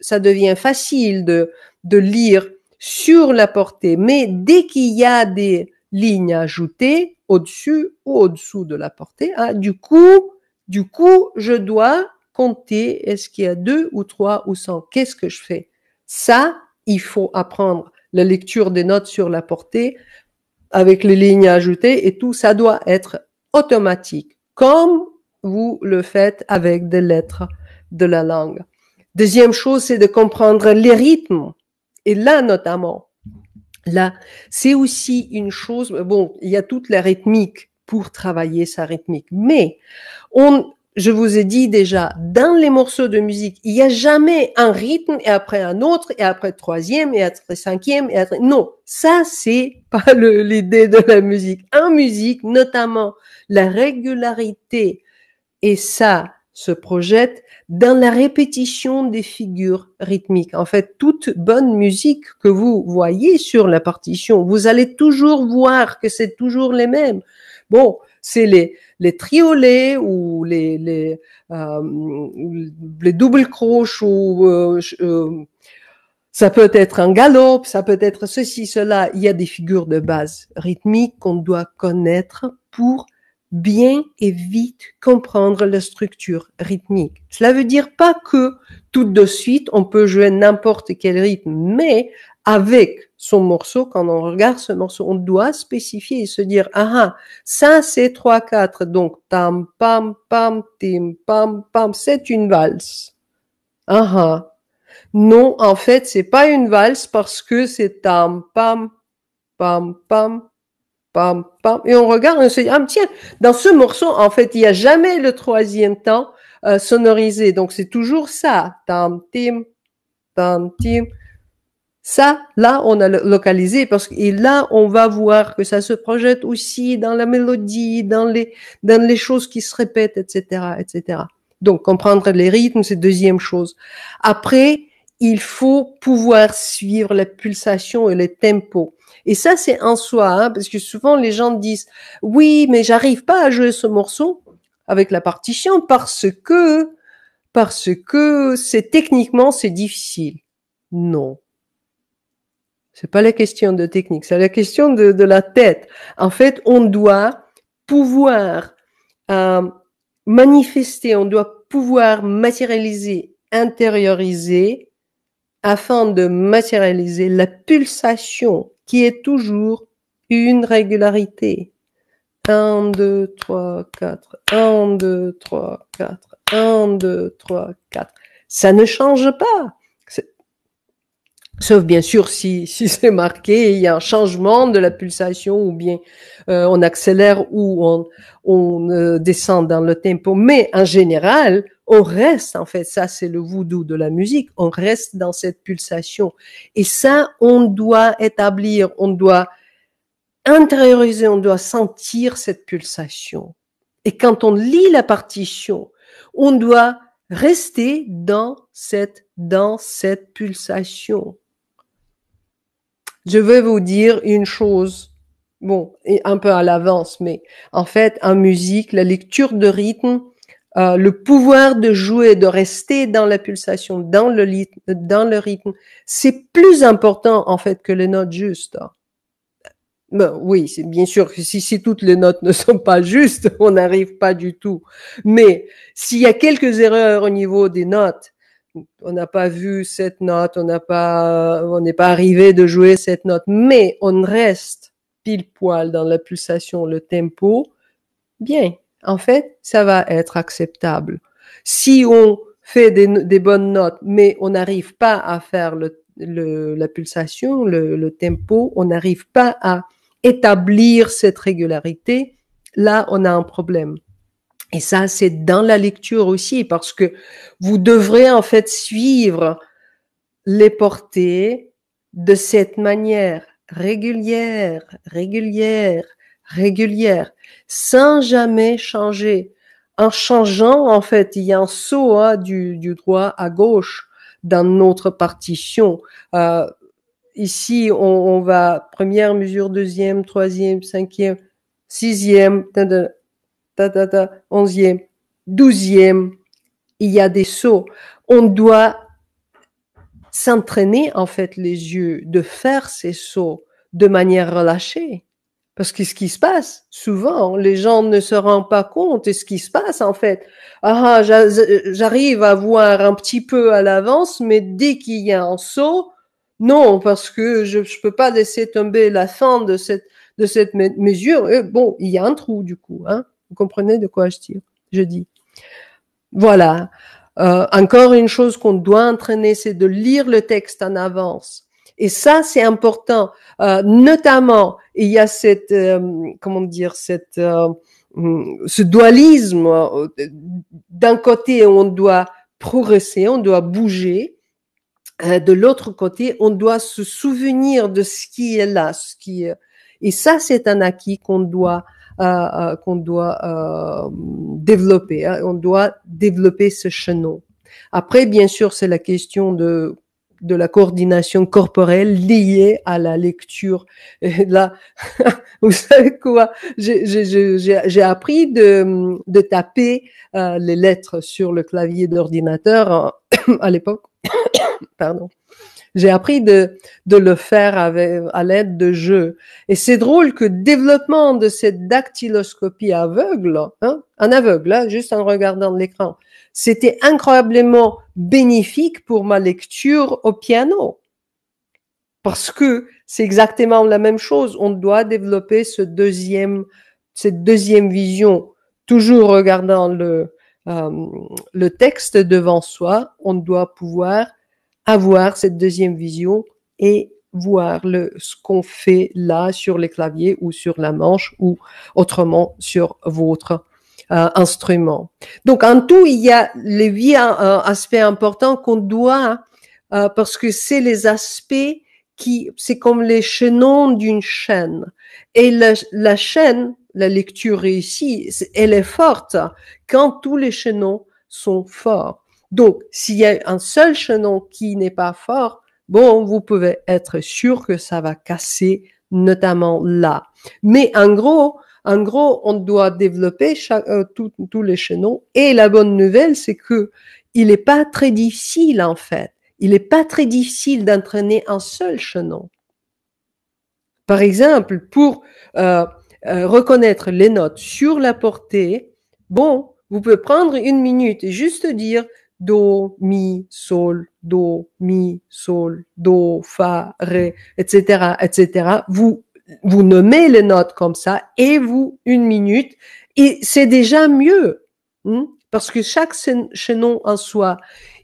ça devient facile de, de lire sur la portée, mais dès qu'il y a des lignes ajoutées au-dessus ou au-dessous de la portée, hein, du coup, du coup, je dois compter, est-ce qu'il y a deux ou trois ou cent Qu'est-ce que je fais Ça, il faut apprendre la lecture des notes sur la portée avec les lignes ajoutées et tout, ça doit être automatique, comme vous le faites avec des lettres de la langue. Deuxième chose, c'est de comprendre les rythmes. Et là, notamment, là, c'est aussi une chose, bon, il y a toute la rythmique pour travailler sa rythmique. Mais on, je vous ai dit déjà, dans les morceaux de musique, il n'y a jamais un rythme et après un autre et après troisième et après cinquième et après... Non, ça c'est <laughs> pas l'idée de la musique. En musique, notamment, la régularité et ça se projette dans la répétition des figures rythmiques. En fait, toute bonne musique que vous voyez sur la partition, vous allez toujours voir que c'est toujours les mêmes. Bon, c'est les, les triolets ou les, les, euh, doubles croches ou euh, euh, ça peut être un galop, ça peut être ceci, cela. Il y a des figures de base rythmiques qu'on doit connaître pour bien et vite comprendre la structure rythmique. Cela veut dire pas que tout de suite on peut jouer n'importe quel rythme, mais avec son morceau, quand on regarde ce morceau, on doit spécifier et se dire, ah, ah ça c'est 3-4, donc tam pam pam tim pam pam, c'est une valse. Ah ah. Non, en fait, c'est pas une valse parce que c'est tam pam pam pam pam pam. Et on regarde, et on se dit, ah tiens, dans ce morceau, en fait, il n'y a jamais le troisième temps euh, sonorisé, donc c'est toujours ça, tam tim tam tim. Ça, là, on a localisé parce que là, on va voir que ça se projette aussi dans la mélodie, dans les, dans les choses qui se répètent, etc., etc. Donc, comprendre les rythmes, c'est deuxième chose. Après, il faut pouvoir suivre la pulsation et le tempo. Et ça, c'est en soi, hein, parce que souvent les gens disent, oui, mais j'arrive pas à jouer ce morceau avec la partition parce que, parce que c'est techniquement, c'est difficile. Non. C'est pas la question de technique, c'est la question de, de, la tête. En fait, on doit pouvoir euh, manifester, on doit pouvoir matérialiser, intérioriser, afin de matérialiser la pulsation qui est toujours une régularité. 1, 2, 3, 4. 1, 2, 3, 4. 1, 2, 3, 4. Ça ne change pas. Sauf bien sûr si, <laughs> si c'est marqué, il y a un changement de la pulsation ou bien euh, on accélère ou on, euh, descend dans le tempo. Mais en général, on reste, en fait, ça c'est le voodoo de la musique, on reste dans cette pulsation. Et ça, on doit établir, on doit intérioriser, on doit sentir cette pulsation. Et quand on lit la partition, on doit rester dans cette, dans cette pulsation je vais vous dire une chose, bon, un peu à l'avance, mais en fait, en musique, la lecture de rythme, euh, le pouvoir de jouer, de rester dans la pulsation, dans le, rythme, c'est plus important en fait que les notes justes. Ben, oui, c'est bien sûr que si toutes les notes ne sont pas justes, <laughs> on n'arrive pas du tout. Mais s'il y a quelques erreurs au niveau des notes, on n'a pas vu cette note, on n'a pas, euh, on n'est pas arrivé de jouer cette note, mais on reste pile poil dans la pulsation, le tempo, bien. En fait, ça va être acceptable. Si on fait des, bonnes notes, mais on n'arrive pas à faire la pulsation, le tempo, on n'arrive pas à établir cette régularité, là, on a un problème. Et ça, c'est dans la lecture aussi, parce que vous devrez en fait suivre les portées de cette manière régulière, régulière, régulière, sans jamais changer. En changeant, en fait, il y a un saut hein, du, droit à gauche dans notre partition. Euh, ici, on, on va première mesure, deuxième, troisième, cinquième, sixième, onzième, douzième, il y a des sauts. On doit s'entraîner, en fait, les yeux, de faire ces sauts de manière relâchée. Parce que ce qui se passe, souvent, les gens ne se rendent pas compte de ce qui se passe, en fait. Ah, ah j'arrive à voir un petit peu à l'avance, mais dès qu'il y a un saut, non, parce que je ne peux pas laisser tomber la fin de cette, de cette mesure. Euh, bon, il y a un trou, du coup. Hein. Vous comprenez de quoi je tire Je dis. Voilà. Euh, encore une chose qu'on doit entraîner, c'est de lire le texte en avance. Et ça, c'est important. Euh, notamment, il y a cette, euh, comment dire, cette, mm, ce dualisme. D'un côté, on doit progresser, on doit bouger. De l'autre côté, on doit se souvenir de ce qui est là, ce qui est... Et ça, c'est un acquis qu'on doit euh, euh, qu'on doit euh, développer. Hein. On doit développer ce chenon. Après, bien sûr, c'est la question de de la coordination corporelle liée à la lecture. là, <laughs> vous savez quoi J'ai appris de, de taper euh, les lettres sur le clavier d'ordinateur hein, <coughs> à l'époque. <coughs> Pardon. J'ai appris de, de le faire avec, à l'aide de jeux. Et c'est drôle que développement de cette dactyloscopie aveugle, hein, en aveugle, hein, juste en regardant l'écran, c'était incroyablement bénéfique pour ma lecture au piano. Parce que c'est exactement la même chose. On doit développer ce deuxième, cette deuxième vision, toujours regardant le, euh, le texte devant soi. On doit pouvoir avoir cette deuxième vision et voir le, ce qu'on fait là sur les claviers ou sur la manche ou autrement sur votre euh, instrument. Donc en tout, il y a les huit euh, aspects importants qu'on doit, euh, parce que c'est les aspects qui, c'est comme les chaînons d'une chaîne. Et la, la chaîne, la lecture réussie, elle est forte quand tous les chaînons sont forts. Donc, s'il y a un seul chenon qui n'est pas fort, bon, vous pouvez être sûr que ça va casser, notamment là. Mais en gros, en gros, on doit développer euh, tous les chenons. Et la bonne nouvelle, c'est que il n'est pas très difficile en fait. Il n'est pas très difficile d'entraîner un seul chenon. Par exemple, pour euh, euh, reconnaître les notes sur la portée, bon, vous pouvez prendre une minute et juste dire do, mi, sol, do, mi, sol, do, fa, ré, etc., etc. Vous, vous nommez les notes comme ça et vous, une minute, et c'est déjà mieux. Hein, parce que chaque chaînon en soi,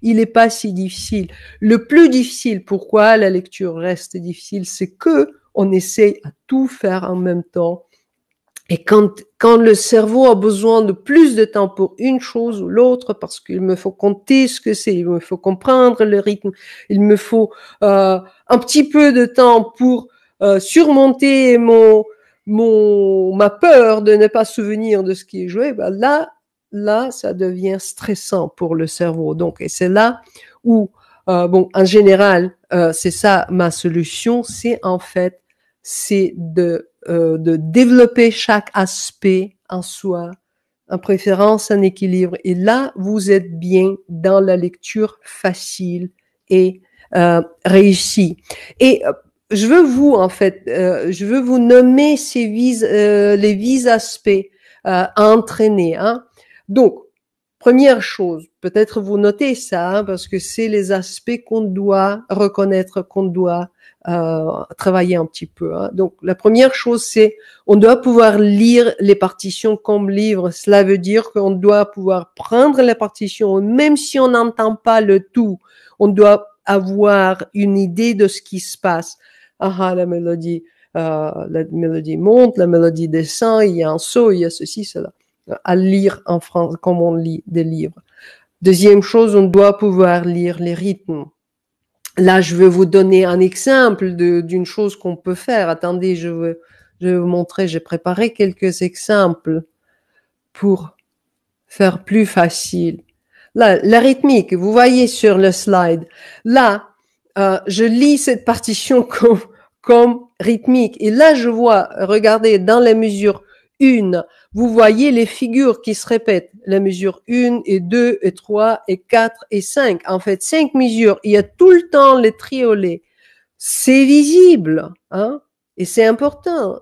il n'est pas si difficile. Le plus difficile, pourquoi la lecture reste difficile, c'est que on essaye à tout faire en même temps et quand, quand le cerveau a besoin de plus de temps pour une chose ou l'autre, parce qu'il me faut compter ce que c'est, il me faut comprendre le rythme, il me faut euh, un petit peu de temps pour euh, surmonter mon, mon, ma peur de ne pas souvenir de ce qui est joué, bah là, là, ça devient stressant pour le cerveau. Donc, et c'est là où, euh, bon, en général, euh, c'est ça ma solution, c'est en fait, c'est de euh, de développer chaque aspect en soi, en préférence, un équilibre. Et là, vous êtes bien dans la lecture facile et euh, réussie. Et euh, je veux vous, en fait, je veux vous nommer ces vis, les vis aspects à entraîner. Hein. Donc, Première chose, peut-être vous notez ça, hein, parce que c'est les aspects qu'on doit reconnaître, qu'on doit euh, travailler un petit peu. Hein. Donc la première chose, c'est on doit pouvoir lire les partitions comme livre. Cela veut dire qu'on doit pouvoir prendre les partitions, même si on n'entend pas le tout, on doit avoir une idée de ce qui se passe. Ah, ah la mélodie, euh, la mélodie monte, la mélodie descend, il y a un saut, il y a ceci, cela à lire en France comme on lit des livres. Deuxième chose, on doit pouvoir lire les rythmes. Là, je vais vous donner un exemple d'une chose qu'on peut faire. Attendez, je vais, je vais vous montrer, j'ai préparé quelques exemples pour faire plus facile. Là, la rythmique, vous voyez sur le slide. Là, euh, je lis cette partition <laughs> comme, comme rythmique. Et là, je vois, regardez, dans la mesure 1. Vous voyez les figures qui se répètent, la mesure 1 et 2 et 3 et 4 et 5. En fait, 5 mesures, il y a tout le temps les triolets. C'est visible, hein et c'est important.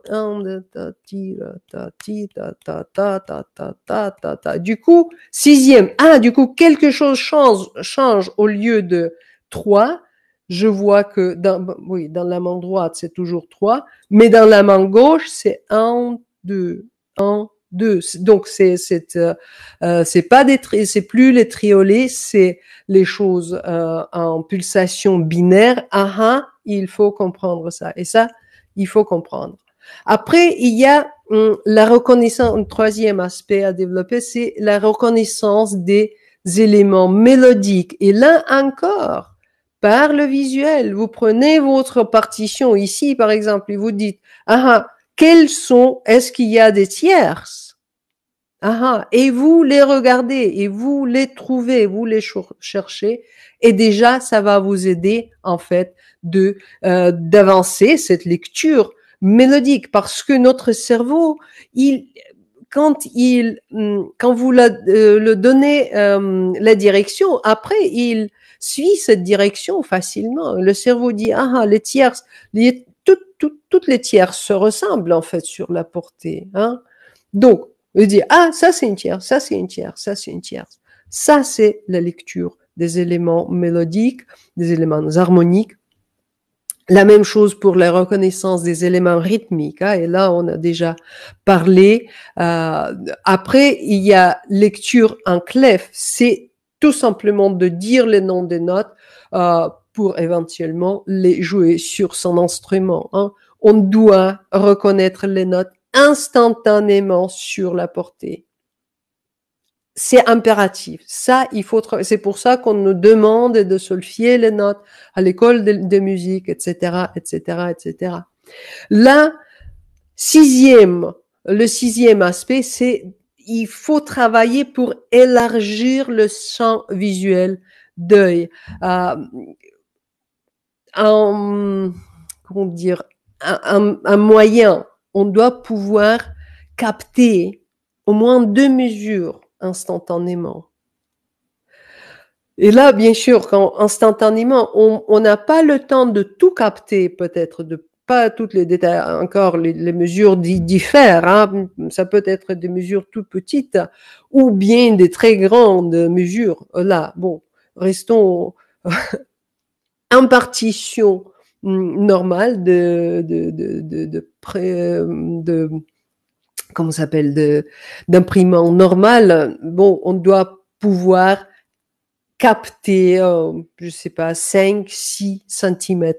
Du coup, sixième. Ah, du coup, quelque chose change, change au lieu de 3. Je vois que dans, oui, dans la main droite, c'est toujours 3, mais dans la main gauche, c'est 1, deux, 1, 2. Donc c'est c'est euh, euh, c'est pas des c'est plus les triolets, c'est les choses euh, en pulsation binaire. Ah, ah il faut comprendre ça. Et ça, il faut comprendre. Après, il y a hum, la reconnaissance, un troisième aspect à développer, c'est la reconnaissance des éléments mélodiques. Et là encore, par le visuel, vous prenez votre partition ici, par exemple, et vous dites, ah ah, quels sont, est-ce qu'il y a des tierces ah, ah, Et vous les regardez, et vous les trouvez, vous les cherchez, et déjà ça va vous aider en fait de euh, d'avancer cette lecture mélodique, parce que notre cerveau, il quand il hum, quand vous euh, le donnez hum, la direction, après il suit cette direction facilement. Le cerveau dit ah, ah les tierces, toutes les tierces se ressemblent en fait sur la portée. Hein. Donc, vous dit, ah, ça c'est une tierce, ça c'est une tierce, ça c'est une tierce. Ça c'est la lecture des éléments mélodiques, des éléments harmoniques. La même chose pour la reconnaissance des éléments rythmiques. Hein, et là, on a déjà parlé. Euh, après, il y a lecture en clef. C'est tout simplement de dire les noms des notes euh, pour éventuellement les jouer sur son instrument. Hein. On doit reconnaître les notes instantanément sur la portée. C'est impératif. Ça, il faut. C'est pour ça qu'on nous demande de solfier les notes à l'école de, musique, etc., etc., etc. Là, sixième, le sixième aspect, c'est il faut travailler pour élargir le champ visuel d'œil. Euh, un, comment dire, un, moyen. On doit pouvoir capter au moins deux mesures instantanément. Et là, bien sûr, quand instantanément, on n'a pas le temps de tout capter, peut-être, de pas toutes les détails, encore les, mesures diffèrent. Hein. Ça peut être des mesures tout petites ou bien des très grandes mesures. Là, bon, restons partition mm, normale de, de, de, de euh, s'appelle, d'imprimant normal, bon, on doit pouvoir capter, euh, je sais pas, 5, 6 cm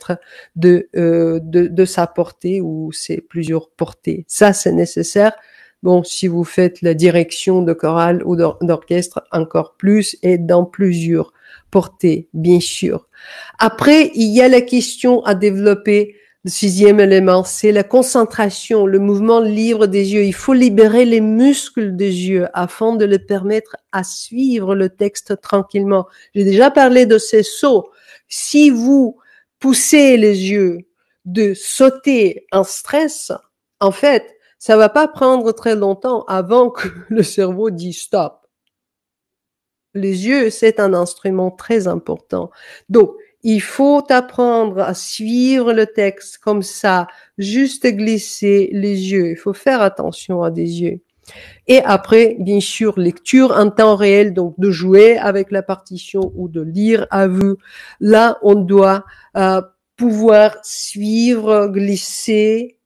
de, euh, de, de, sa portée ou c'est plusieurs portées. Ça, c'est nécessaire. Bon, si vous faites la direction de chorale ou d'orchestre, encore plus et dans plusieurs Porter bien sûr. Après, il y a la question à développer. Le sixième élément, c'est la concentration, le mouvement libre des yeux. Il faut libérer les muscles des yeux afin de le permettre à suivre le texte tranquillement. J'ai déjà parlé de ces sauts. Si vous poussez les yeux de sauter en stress, en fait, ça va pas prendre très longtemps avant que <laughs> le cerveau dise stop les yeux, c'est un instrument très important. Donc, il faut apprendre à suivre le texte comme ça, juste glisser les yeux. Il faut faire attention à des yeux. Et après, bien sûr, lecture en temps réel, donc de jouer avec la partition ou de lire à vue. Là, on doit euh, pouvoir suivre, glisser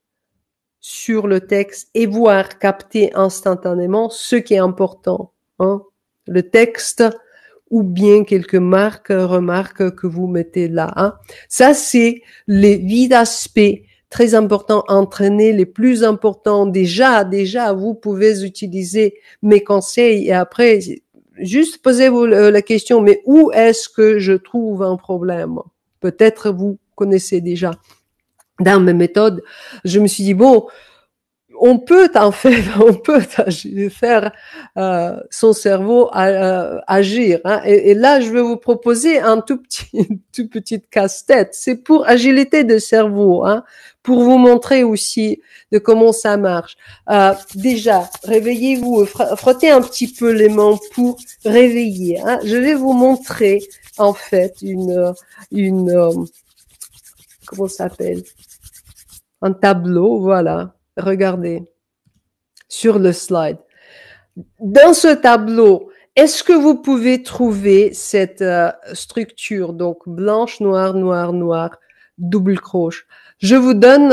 sur le texte et voir, capter instantanément ce qui est important. Hein le texte ou bien quelques marques, remarques que vous mettez là. Hein. Ça, c'est les vides aspects très importants, entraîner les plus importants. Déjà, déjà, vous pouvez utiliser mes conseils et après, juste posez-vous euh, la question, mais où est-ce que je trouve un problème? Peut-être vous connaissez déjà dans mes méthodes, je me suis dit, bon, on peut en fait, <laughs> on peut faire euh, son cerveau euh, euh, agir. Hein. Et, là, je vais vous proposer un tout petit, <laughs> une tout petite casse-tête. C'est pour agilité de cerveau, hein, pour vous montrer aussi de comment ça marche. déjà, réveillez-vous, frottez un petit peu les mains pour réveiller. Hein. Je vais vous montrer en fait une, une, comment s'appelle, un tableau, voilà Regardez sur le slide. Dans ce tableau, est-ce que vous pouvez trouver cette euh, structure donc blanche, noire, noire, noire, double croche Je vous donne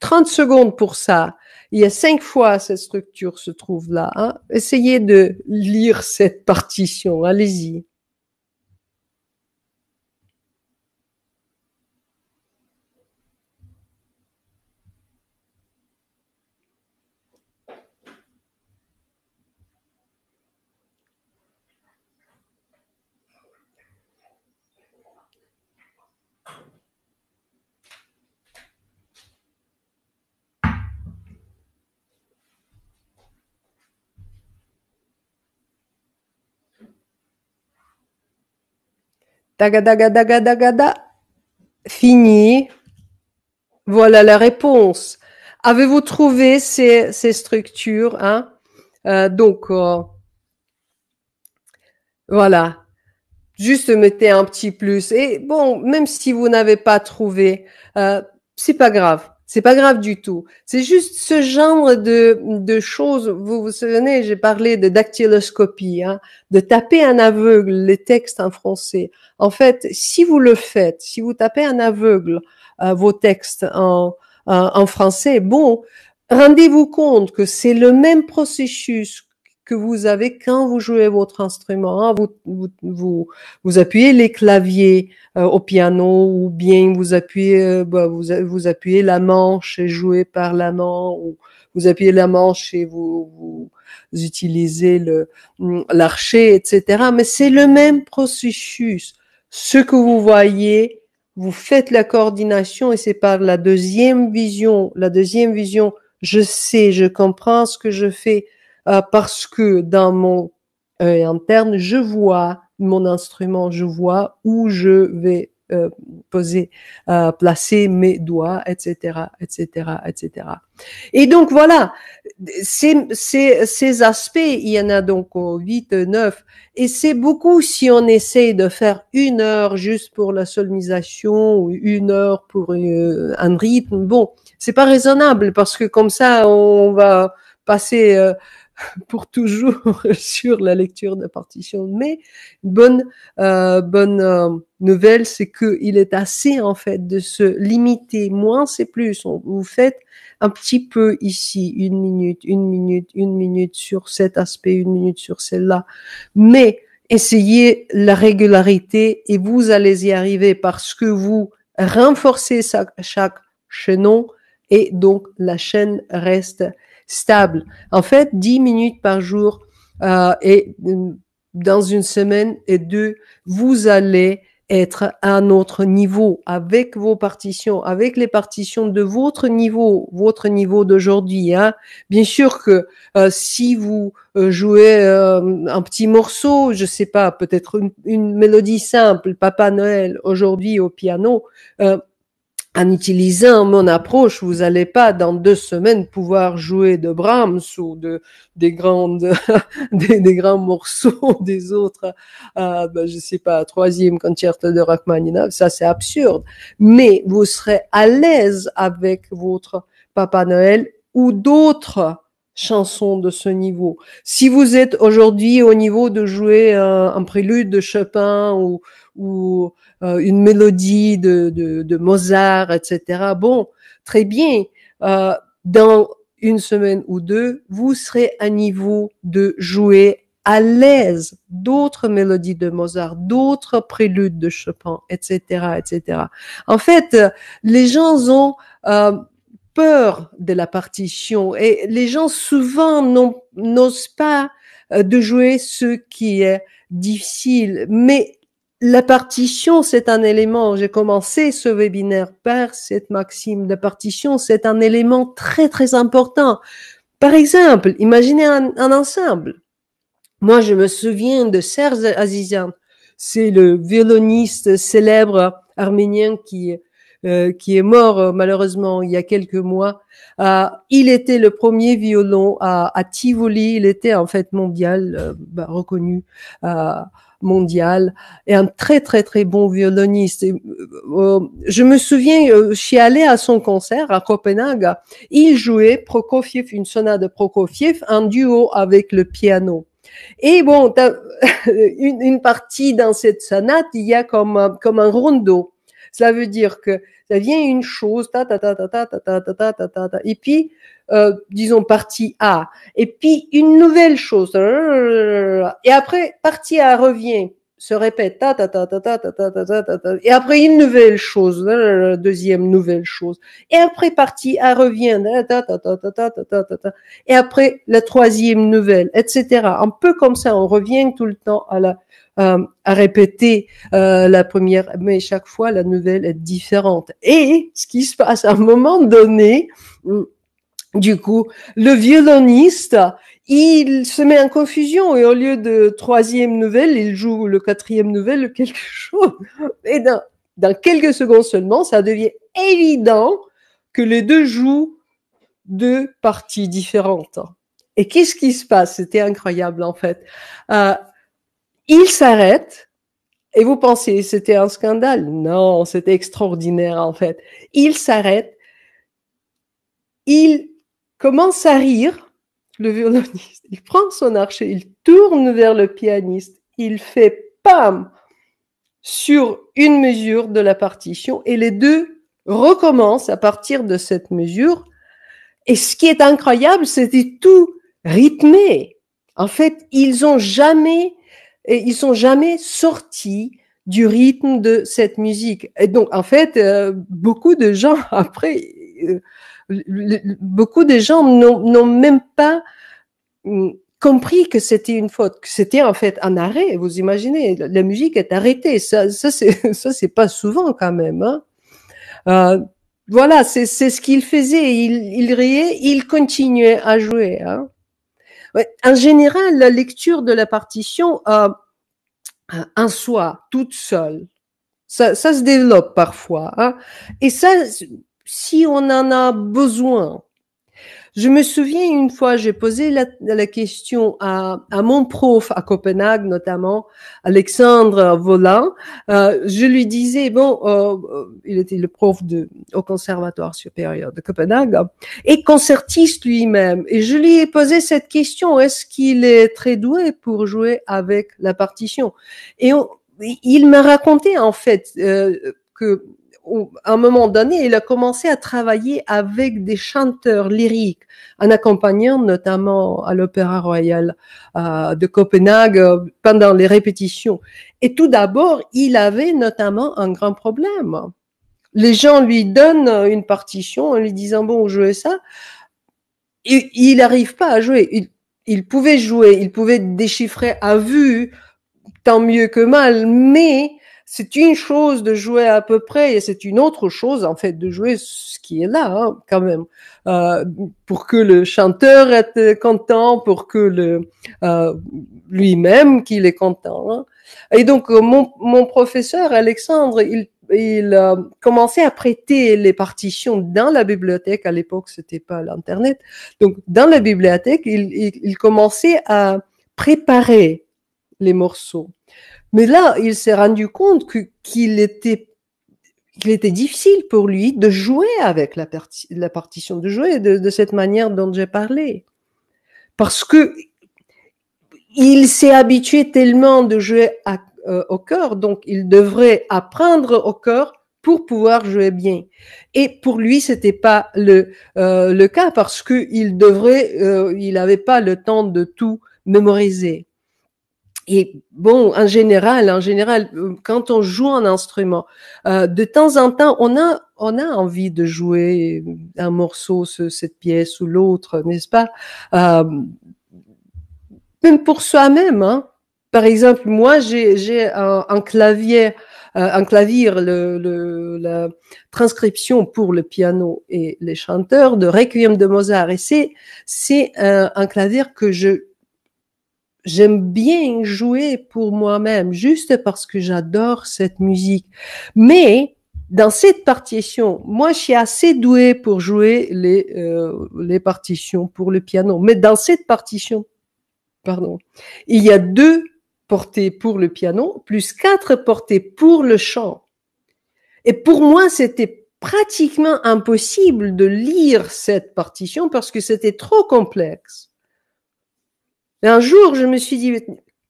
30 euh, secondes pour ça. Il y a cinq fois cette structure se trouve là. Hein. Essayez de lire cette partition. Allez-y. Dagadagadagadagada. Fini. Voilà la réponse. Avez-vous trouvé ces, structures hein euh, Donc, euh, voilà. Juste mettez un petit plus. Et bon, même si vous n'avez pas trouvé, euh, c'est pas grave. C'est pas grave du tout. C'est juste ce genre de, de choses. Vous vous souvenez, j'ai parlé de dactyloscopie, hein, de taper un aveugle les textes en français. En fait, si vous le faites, si vous tapez un aveugle euh, vos textes en, en français, bon, rendez-vous compte que c'est le même processus que vous avez quand vous jouez votre instrument. Hein, vous, vous, appuyez les claviers euh, au piano ou bien vous appuyez, euh, bah, vous, vous appuyez la manche et jouez par la main ou vous appuyez la manche et vous, vous utilisez le, hum, l'archet, etc. Mais c'est le même processus. Ce que vous voyez, vous faites la coordination et c'est par la deuxième vision, la deuxième vision, je sais, je comprends ce que je fais euh, parce que dans mon euh, interne, je vois mon instrument, je vois où je vais euh, poser, euh, placer mes doigts, etc., etc., etc. Et donc voilà, ces, ces, ces aspects, il y en a donc 8, 9, et c'est beaucoup si on essaie de faire une heure juste pour la solmisation ou une heure pour un rythme. Bon, c'est pas raisonnable parce que comme ça, on va passer pour toujours <laughs> sur la lecture de partition. Mais bonne, euh, bonne euh, nouvelle, c'est qu'il est assez en fait de se limiter. Moins c'est plus. vous faites un petit peu ici, une minute, une minute, une minute sur cet aspect, une minute sur celle-là. Mais essayez la régularité et vous allez y arriver parce que vous renforcez chaque, chaque chaînon et donc la chaîne reste stable. En fait, dix minutes par jour euh, et euh, dans une semaine et deux, vous allez être à un autre niveau avec vos partitions, avec les partitions de votre niveau, votre niveau d'aujourd'hui. Hein. Bien sûr que euh, si vous jouez un petit morceau, je sais pas, peut-être une, mélodie simple, Papa Noël aujourd'hui au piano, euh, en utilisant mon approche, vous n'allez pas dans deux semaines pouvoir jouer de Brahms ou de des grandes <laughs> des, grands morceaux <laughs> des autres, euh, ben, je sais pas, troisième concerto de Rachmaninov, ça c'est absurde. Mais vous serez à l'aise avec votre Papa Noël ou d'autres chansons de ce niveau. Si vous êtes aujourd'hui au niveau de jouer un euh, prélude de Chopin ou ou euh, une mélodie de, de, Mozart, etc. Bon, très bien. Euh, dans une semaine ou deux, vous serez à niveau de jouer à l'aise d'autres mélodies de Mozart, d'autres préludes de Chopin, etc., etc. En fait, les gens ont euh, peur de la partition et les gens souvent n'osent pas de jouer ce qui est difficile, mais la partition, c'est un élément, j'ai commencé ce webinaire par cette maxime, la partition, c'est un élément très très important. Par exemple, imaginez un, ensemble. Moi, je me souviens de Serge Azizian. C'est le violoniste célèbre arménien qui, euh, qui est mort euh, malheureusement il y a quelques mois. Euh, il était le premier violon à, Tivoli. Il était en fait mondial, bah, reconnu mondiale et un très très très bon violoniste. je me souviens, je suis allée à son concert à Copenhague. Il jouait Prokofiev, une sonate de Prokofiev, en duo avec le piano. Et bon, une, une, partie dans cette sonate, il y a comme, comme un rondo. Cela veut dire que ça vient une chose, ta ta ta ta ta ta ta ta ta ta ta, et puis disons partie A, et puis une nouvelle chose, et après partie A revient, se répète, et après une nouvelle chose, deuxième nouvelle chose, et après partie A revient, et après la troisième nouvelle, etc. Un peu comme ça, on revient tout le temps à la à répéter la première, mais chaque fois la nouvelle est différente. Et ce qui se passe à un moment donné, du coup, le violoniste, il se met en confusion et au lieu de troisième nouvelle, il joue le quatrième nouvelle, <laughs> quelque chose. Et dans, dans quelques secondes seulement, ça devient évident que les deux jouent deux parties différentes. Et qu'est-ce qui se passe C'était incroyable en fait. Euh, il s'arrête et vous pensez c'était un scandale Non, c'était extraordinaire en fait. Il s'arrête, il commence à rire. Le violoniste, il prend son archet, il tourne vers le pianiste, il fait pam sur une mesure de la partition et les deux recommencent à partir de cette mesure. Et ce qui est incroyable, c'était tout rythmé. En fait, ils ont jamais, ils sont jamais sortis du rythme de cette musique. Et donc, en fait, euh, beaucoup de gens <laughs> après euh, beaucoup de gens n'ont même pas hum, compris que c'était une faute, que c'était en fait un arrêt. Vous imaginez, la, musique est arrêtée. Ça, ça c'est <laughs> ça c'est pas souvent quand même. Hein. Euh, voilà, c'est ce qu'il faisait. Il, il riait, il continuait à jouer. Hein. En général, la lecture de la partition euh, en soi, toute seule, ça, ça se développe parfois. Hein. Et ça, si on en a besoin. Je me souviens une fois, j'ai posé la, question à, mon prof à Copenhague, notamment Alexandre Volin. Euh, je lui disais, bon, euh, euh, il était le prof de, au Conservatoire supérieur de Copenhague et concertiste lui-même. Et je lui ai posé cette question, est-ce qu'il est très doué pour jouer avec la partition Et il m'a raconté en fait euh, que à un moment donné, il a commencé à travailler avec des chanteurs lyriques, en accompagnant notamment à l'Opéra Royal euh, de Copenhague euh, pendant les répétitions. Et tout d'abord, il avait notamment un grand problème. Les gens lui donnent une partition en lui disant bon, jouez ça. Et il n'arrive pas à jouer. il pouvait jouer, il pouvait déchiffrer à vue, tant mieux que mal, mais c'est une chose de jouer à peu près et c'est une autre chose en fait de jouer ce qui est là hein, quand même euh, pour que le chanteur est euh, content pour que le euh, lui-même qu'il est content hein. et donc euh, mon, mon professeur Alexandre il il commençait à prêter les partitions dans la bibliothèque. À l'époque, c'était pas l'internet. Donc, dans la bibliothèque, il, il, il, commençait à préparer les morceaux. Mais là, il s'est rendu compte qu'il était était difficile pour lui de jouer avec la, partition, de jouer de, de cette manière dont j'ai parlé. Parce que il s'est habitué tellement de jouer euh, au cœur, donc il devrait apprendre au cœur pour pouvoir jouer bien. Et pour lui, c'était pas le, euh, cas parce qu'il devrait, euh, il n'avait pas le temps de tout mémoriser et bon, en général, en général, euh, quand on joue un instrument, euh, de temps en temps, on a, on a envie de jouer un morceau, ce, cette pièce ou l'autre, n'est-ce pas euh, Même pour soi-même. Hein. Par exemple, moi, j'ai un, un, clavier, euh, un clavier, le, le, la transcription pour le piano et les chanteurs de Requiem de Mozart, et c'est c'est un clavier que je j'aime bien jouer pour moi-même, juste parce que j'adore cette musique. Mais dans cette partition, moi, je suis assez douée pour jouer les, euh, les partitions pour le piano. Mais dans cette partition, pardon, il y a deux portées pour le piano, plus quatre portées pour le chant. Et pour moi, c'était pratiquement impossible de lire cette partition parce que c'était trop complexe. Et un jour, je me suis dit,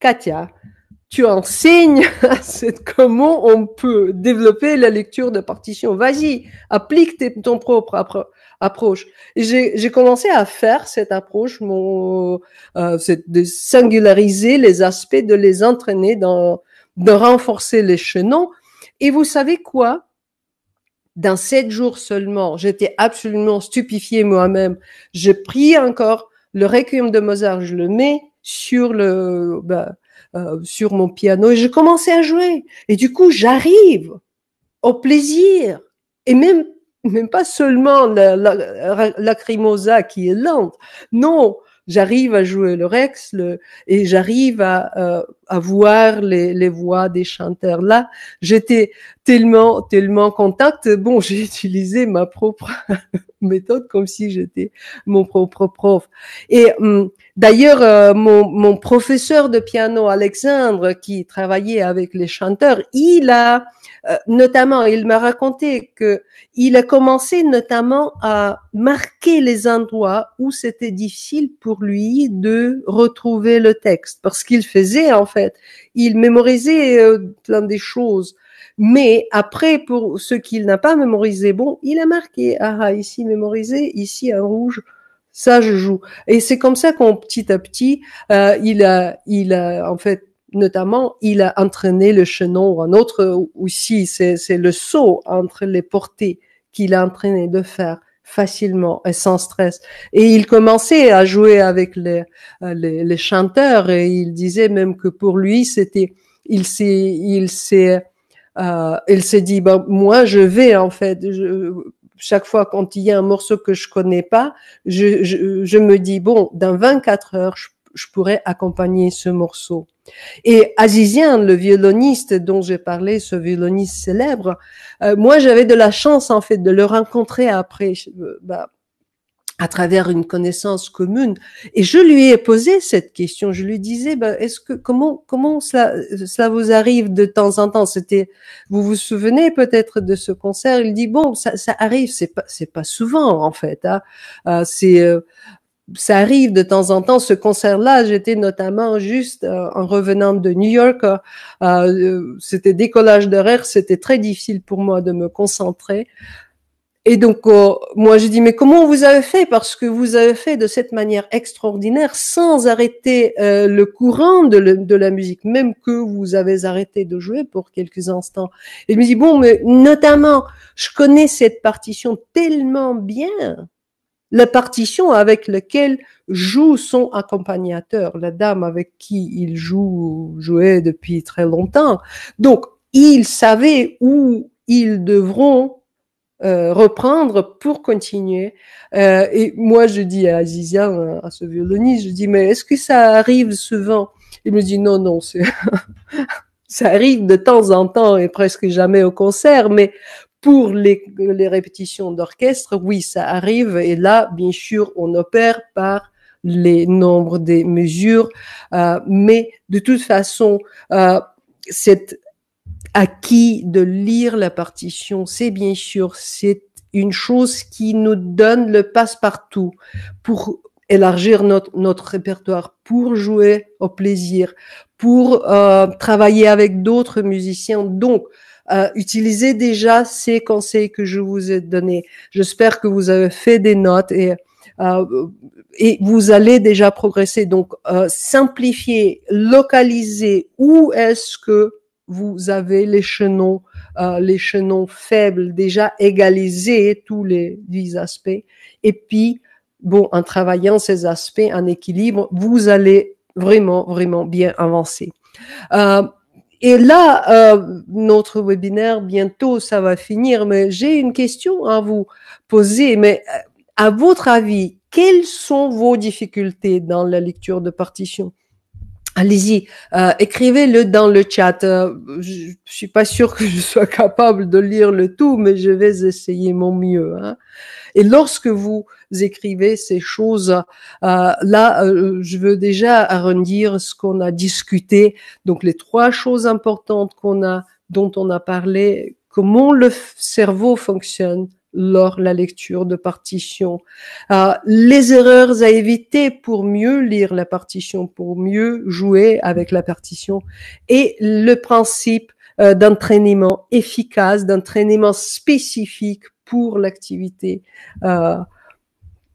Katia, tu enseignes <laughs> comment on peut développer la lecture de partition. Vas-y, applique ton propre approche. J'ai commencé à faire cette approche, mon, euh, de singulariser les aspects, de les entraîner, dans, de renforcer les chaînons. Et vous savez quoi Dans sept jours seulement, j'étais absolument stupifiée moi-même. J'ai pris encore le requiem de Mozart, je le mets sur le, bah, euh, sur mon piano et je commençais à jouer. Et du coup, j'arrive au plaisir et même, même pas seulement la, la, lacrimosa qui est lente. Non, j'arrive à jouer le Rex le, et j'arrive à, euh, à, voir les, les, voix des chanteurs là. J'étais tellement, tellement contact. Bon, <laughs> j'ai utilisé ma propre <laughs> méthode comme si j'étais mon propre prof. Et hum, d'ailleurs, euh, mon, mon professeur de piano, Alexandre, qui travaillait avec les chanteurs, il a euh, notamment, il m'a raconté que il a commencé notamment à marquer les endroits où c'était difficile pour lui de retrouver le texte, parce qu'il faisait en fait, il mémorisait euh, plein des choses. Mais après, pour ce qu'il n'a pas mémorisé, bon, il a marqué, ah, ici mémorisé, ici un rouge, ça je joue. Et c'est comme ça qu'on petit à petit, euh, il a, il a en fait notamment, il a entraîné le chenon. Un autre aussi, c'est le saut entre les portées qu'il a entraîné de faire facilement et sans stress. Et il commençait à jouer avec les, euh, les, chanteurs et il disait même que pour lui, c'était, il s'est, il s'est, euh, il s'est dit, ben, moi, je vais, en fait, chaque fois quand il y a un morceau que je connais pas, je, je, je me dis, bon, dans 24 heures, je je pourrais accompagner ce morceau. Et Azizian, le violoniste dont j'ai parlé, ce violoniste célèbre, euh, moi j'avais de la chance en fait de le rencontrer après, euh, bah, à travers une connaissance commune. Et je lui ai posé cette question. Je lui disais, bah, est-ce que comment comment cela cela vous arrive de temps en temps C'était, vous vous souvenez peut-être de ce concert Il dit bon, ça, ça arrive, c'est pas c'est pas souvent en fait. Hein. Euh, c'est ça arrive de temps en temps. Ce concert-là, j'étais notamment juste euh, en revenant de New York. Euh, euh, c'était décollage d'horaire, c'était très difficile pour moi de me concentrer. Et donc, moi, j'ai dit, mais comment vous avez fait Parce que vous avez fait de cette manière extraordinaire, sans arrêter le courant de, de, la musique, même que vous avez arrêté de jouer pour quelques instants. Et je me dis, bon, mais notamment, je connais cette partition tellement bien la partition avec laquelle joue son accompagnateur, la dame avec qui il joue, jouait depuis très longtemps. Donc, il savait où ils devront euh, reprendre pour continuer. Euh, et moi, je dis à Azizia, à ce violoniste, je dis, mais est-ce que ça arrive souvent Il me dit, non, non, <laughs> ça arrive de temps en temps et presque jamais au concert, mais pour les, les répétitions d'orchestre, oui, ça arrive. Et là, bien sûr, on opère par les nombres des mesures. Euh, mais de toute façon, euh, cet acquis de lire la partition, c'est bien sûr, c'est une chose qui nous donne le passe-partout pour élargir notre, notre répertoire, pour jouer au plaisir, pour euh, travailler avec d'autres musiciens. Donc, utilisez déjà ces conseils que je vous ai donnés. J'espère que vous avez fait des notes et euh, euh, et vous allez déjà progresser. Donc, euh, simplifier, localiser où est-ce que vous avez les chenons, euh, les chenons faibles, déjà égaliser tous les dix aspects. Et puis, bon, en travaillant ces aspects en équilibre, vous allez vraiment, vraiment bien avancer. Et là, euh, notre webinaire, bientôt, ça va finir, mais j'ai une question à vous poser. Mais euh, à votre avis, quelles sont vos difficultés dans la lecture de partition Allez-y, euh, écrivez-le dans le chat. je, ne suis pas sûr que je sois capable de lire le tout, mais je vais essayer mon mieux. Hein. Et lorsque vous écrivez ces choses, euh, là, euh, je veux déjà arrondir ce qu'on a discuté. Donc les trois choses importantes qu'on a, dont on a parlé, comment le cerveau fonctionne lors la lecture de partition, euh, les erreurs à éviter pour mieux lire la partition, pour mieux jouer avec la partition, et le principe d'entraînement efficace, d'entraînement spécifique pour l'activité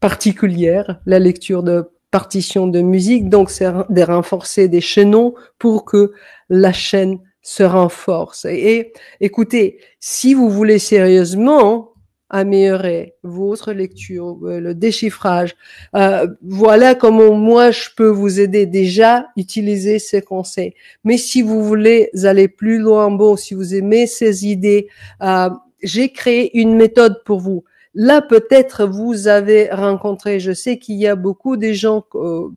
particulière, la lecture de partitions de musique, donc c'est de renforcer des chaînons pour que la chaîne se renforce. Et écoutez, si vous voulez sérieusement améliorer votre lecture, euh, le déchiffrage, euh, voilà comment moi je peux vous aider déjà utiliser ces conseils. Mais si vous voulez aller plus loin, bon, si vous aimez ces idées, euh, j'ai créé une méthode pour vous. Là, peut-être vous avez rencontré, je sais qu'il y a beaucoup des gens qu'on euh,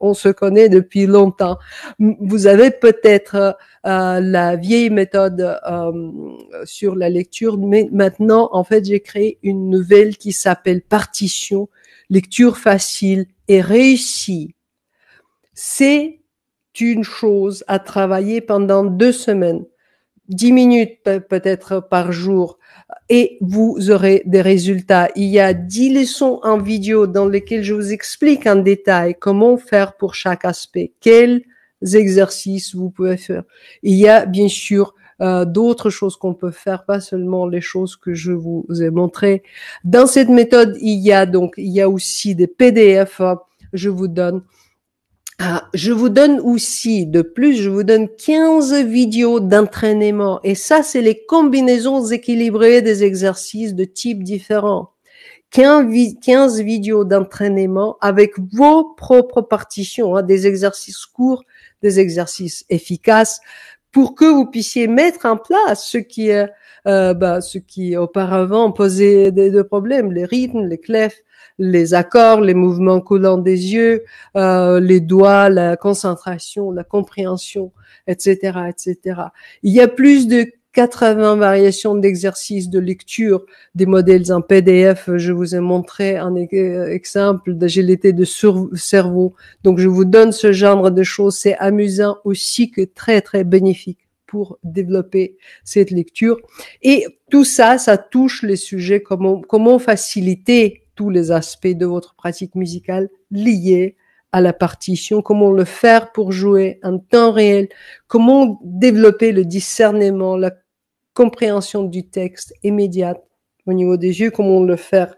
on se connaît depuis longtemps. Vous avez peut-être euh, la vieille méthode euh, sur la lecture, mais maintenant, en fait, j'ai créé une nouvelle qui s'appelle Partition, lecture facile et réussie. C'est une chose à travailler pendant deux semaines, dix minutes peut-être par jour, et vous aurez des résultats. Il y a 10 leçons en vidéo dans lesquelles je vous explique en détail comment faire pour chaque aspect, quels exercices vous pouvez faire. Il y a bien sûr euh, d'autres choses qu'on peut faire, pas seulement les choses que je vous ai montrées. Dans cette méthode, il y a donc il y a aussi des PDF. Hein, je vous donne ah, je vous donne aussi, de plus, je vous donne 15 vidéos d'entraînement. Et ça, c'est les combinaisons équilibrées des exercices de types différents. 15, vidéos d'entraînement avec vos propres partitions, hein, des exercices courts, des exercices efficaces, pour que vous puissiez mettre en place ce qui est euh, bah, ce qui auparavant posait des, des problèmes, les rythmes, les clefs, les accords, les mouvements coulants des yeux, euh, les doigts, la concentration, la compréhension, etc., etc. Il y a plus de 80 variations d'exercices de lecture des modèles en PDF. Je vous ai montré un e, euh, exemple d'agilité de cerveau. Donc, je vous donne ce genre de choses. C'est amusant aussi que très, très bénéfique pour développer cette lecture. Et tout ça, ça touche les sujets, comment, comment faciliter tous les aspects de votre pratique musicale liés à la partition, comment le faire pour jouer en temps réel, comment développer le discernement, la compréhension du texte immédiate au niveau des yeux, comment le faire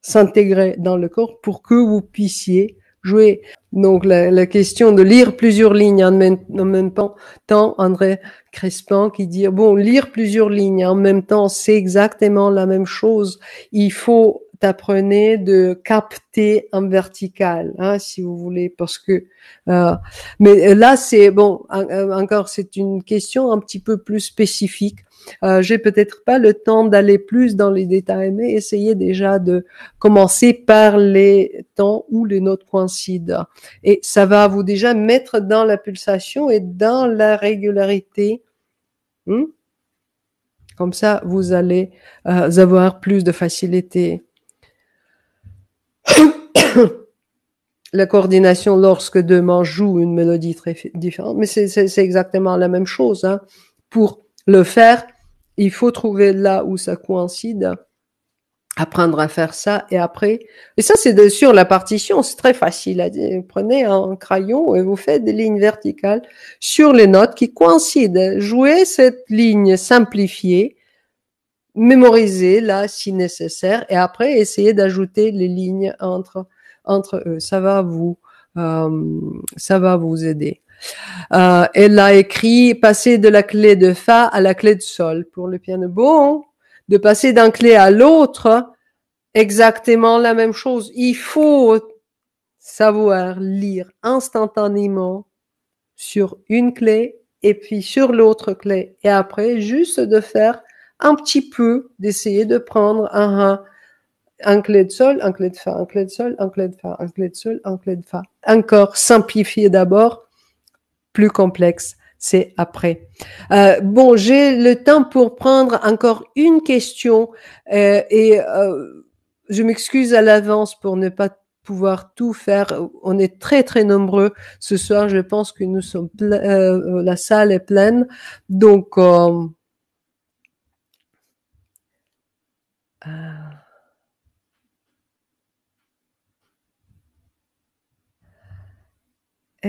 s'intégrer dans le corps pour que vous puissiez jouer donc la, question de lire plusieurs lignes en même, temps, tant André Crespin qui dit, ah bon, lire plusieurs lignes en même temps, c'est exactement la même chose. Il faut t'apprenez de capter en vertical, hein, si vous voulez, parce que. Euh, mais là, c'est bon. Euh, encore, c'est une question un petit peu plus spécifique euh, j'ai peut-être pas le temps d'aller plus dans les détails, mais essayez déjà de commencer par les temps où les notes coïncident. Et ça va vous déjà mettre dans la pulsation et dans la régularité. Hmm? Comme ça, vous allez euh, avoir plus de facilité. <coughs> la coordination lorsque deux mains jouent une mélodie très différente, mais c'est exactement la même chose. Hein. Pour le faire, il faut trouver là où ça coïncide, apprendre à faire ça et après. Et ça, c'est sur la partition, c'est très facile à prenez un crayon et vous faites des lignes verticales sur les notes qui coïncident. Jouez cette ligne simplifiée, mémorisez là si nécessaire et après essayez d'ajouter les lignes entre, entre eux. Ça va vous, euh, ça va vous aider. Euh, elle a écrit passer de la clé de fa à la clé de sol pour le piano. Bon, de passer d'un clé à l'autre, exactement la même chose. Il faut savoir lire instantanément sur une clé et puis sur l'autre clé. Et après, juste de faire un petit peu, d'essayer de prendre un, un, clé de sol, un clé de fa, un clé de sol, un clé de fa, un clé de sol, un clé de fa. Encore simplifier d'abord plus complexe. C'est après. Euh, bon, j'ai le temps pour prendre encore une question euh, et euh, je m'excuse à l'avance pour ne pas pouvoir tout faire. On est très très nombreux ce soir. Je pense que nous sommes la salle est pleine. Donc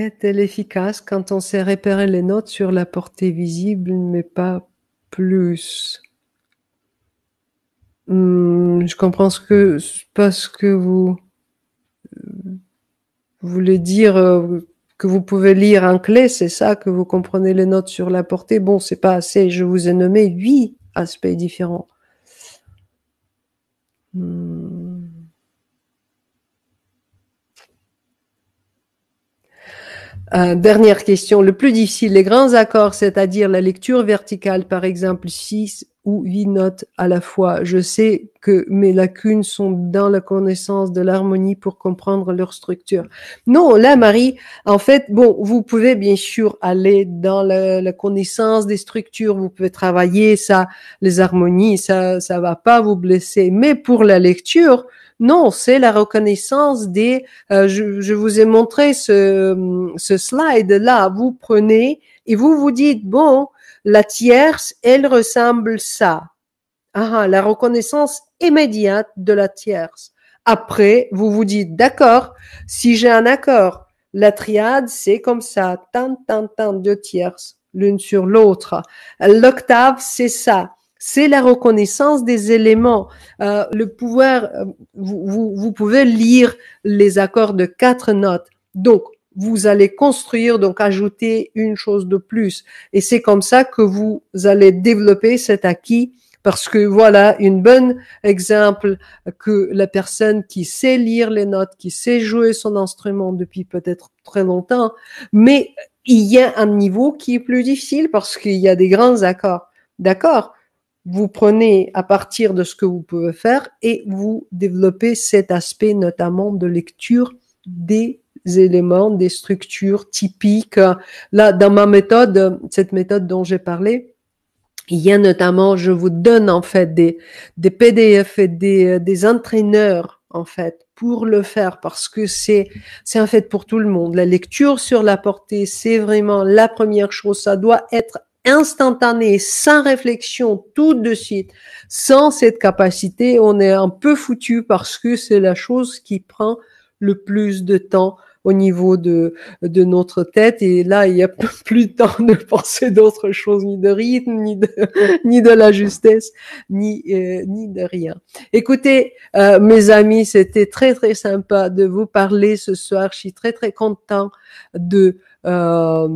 est-elle efficace quand on sait repérer les notes sur la portée visible, mais pas plus hmm, Je comprends ce que, parce que vous euh, voulez dire, euh, que vous pouvez lire en clé, c'est ça, que vous comprenez les notes sur la portée. Bon, c'est pas assez, je vous ai nommé huit aspects différents. Hum. Euh, dernière question, le plus difficile, les grands accords, c'est-à-dire la lecture verticale, par exemple, 6 ou 8 notes à la fois. Je sais que mes lacunes sont dans la connaissance de l'harmonie pour comprendre leur structure. Non, là, Marie, en fait, bon, vous pouvez bien sûr aller dans la, connaissance des structures, vous pouvez travailler ça, les harmonies, ça, ça va pas vous blesser. Mais pour la lecture, non, c'est la reconnaissance des. Euh, je, vous ai montré ce, slide là. Vous prenez et vous vous dites bon, la tierce, elle ressemble ça. Ah, ah, la reconnaissance immédiate de la tierce. Après, vous vous dites d'accord. Si j'ai un accord, la triade, c'est comme ça, tant, tant, tant, deux tierces l'une sur l'autre. L'octave, c'est ça c'est la reconnaissance des éléments. Euh, le pouvoir, euh, vous, vous, pouvez lire les accords de quatre notes. Donc, vous allez construire, donc ajouter une chose de plus. Et c'est comme ça que vous allez développer cet acquis parce que voilà une bonne exemple que la personne qui sait lire les notes, qui sait jouer son instrument depuis peut-être très longtemps, mais il y a un niveau qui est plus difficile parce qu'il y a des grands accords. D'accord vous prenez à partir de ce que vous pouvez faire et vous développez cet aspect notamment de lecture des éléments, des structures typiques. Là, dans ma méthode, cette méthode dont j'ai parlé, il y a notamment, je vous donne en fait des, des PDF et des, des entraîneurs en fait pour le faire parce que c'est c'est en fait pour tout le monde. La lecture sur la portée, c'est vraiment la première chose. Ça doit être instantané, sans réflexion, tout de suite. Sans cette capacité, on est un peu foutu parce que c'est la chose qui prend le plus de temps au niveau de, de notre tête. Et là, il n'y a <laughs> plus de temps de penser d'autre chose, ni de rythme, ni de, <laughs> ni de la justesse, ni, euh, ni de rien. Écoutez, euh, mes amis, c'était très, très sympa de vous parler ce soir. Je suis très, très content de euh,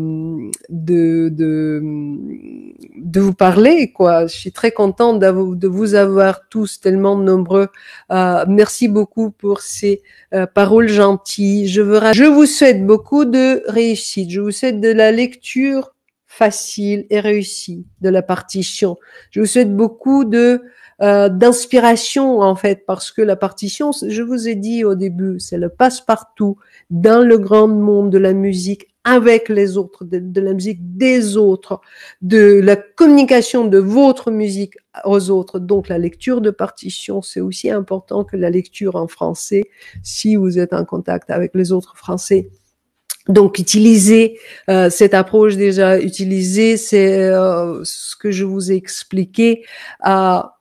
de, de, de vous parler. Quoi. Je suis très contente de vous avoir tous tellement nombreux. Euh, merci beaucoup pour ces euh, paroles gentilles. Je, je vous souhaite beaucoup de réussite. Je vous souhaite de la lecture facile et réussie de la partition. Je vous souhaite beaucoup de d'inspiration en fait parce que la partition, je vous ai dit au début, c'est le passe-partout dans le grand monde de la musique avec les autres, de, la musique des autres, de la communication de votre musique aux autres. Donc la lecture de partition, c'est aussi important que la lecture en français si vous êtes en contact avec les autres français. Donc utilisez euh, cette approche déjà utilisée, c'est euh, ce que je vous ai expliqué à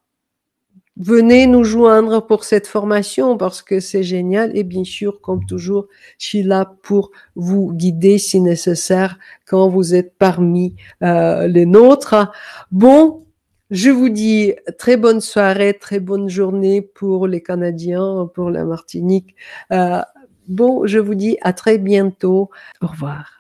venez nous joindre pour cette formation parce que c'est génial. Et bien sûr, comme toujours, je suis là pour vous guider si nécessaire quand vous êtes parmi euh, les nôtres. Bon, je vous dis très bonne soirée, très bonne journée pour les Canadiens, pour la Martinique. Euh, bon, je vous dis à très bientôt. Au revoir.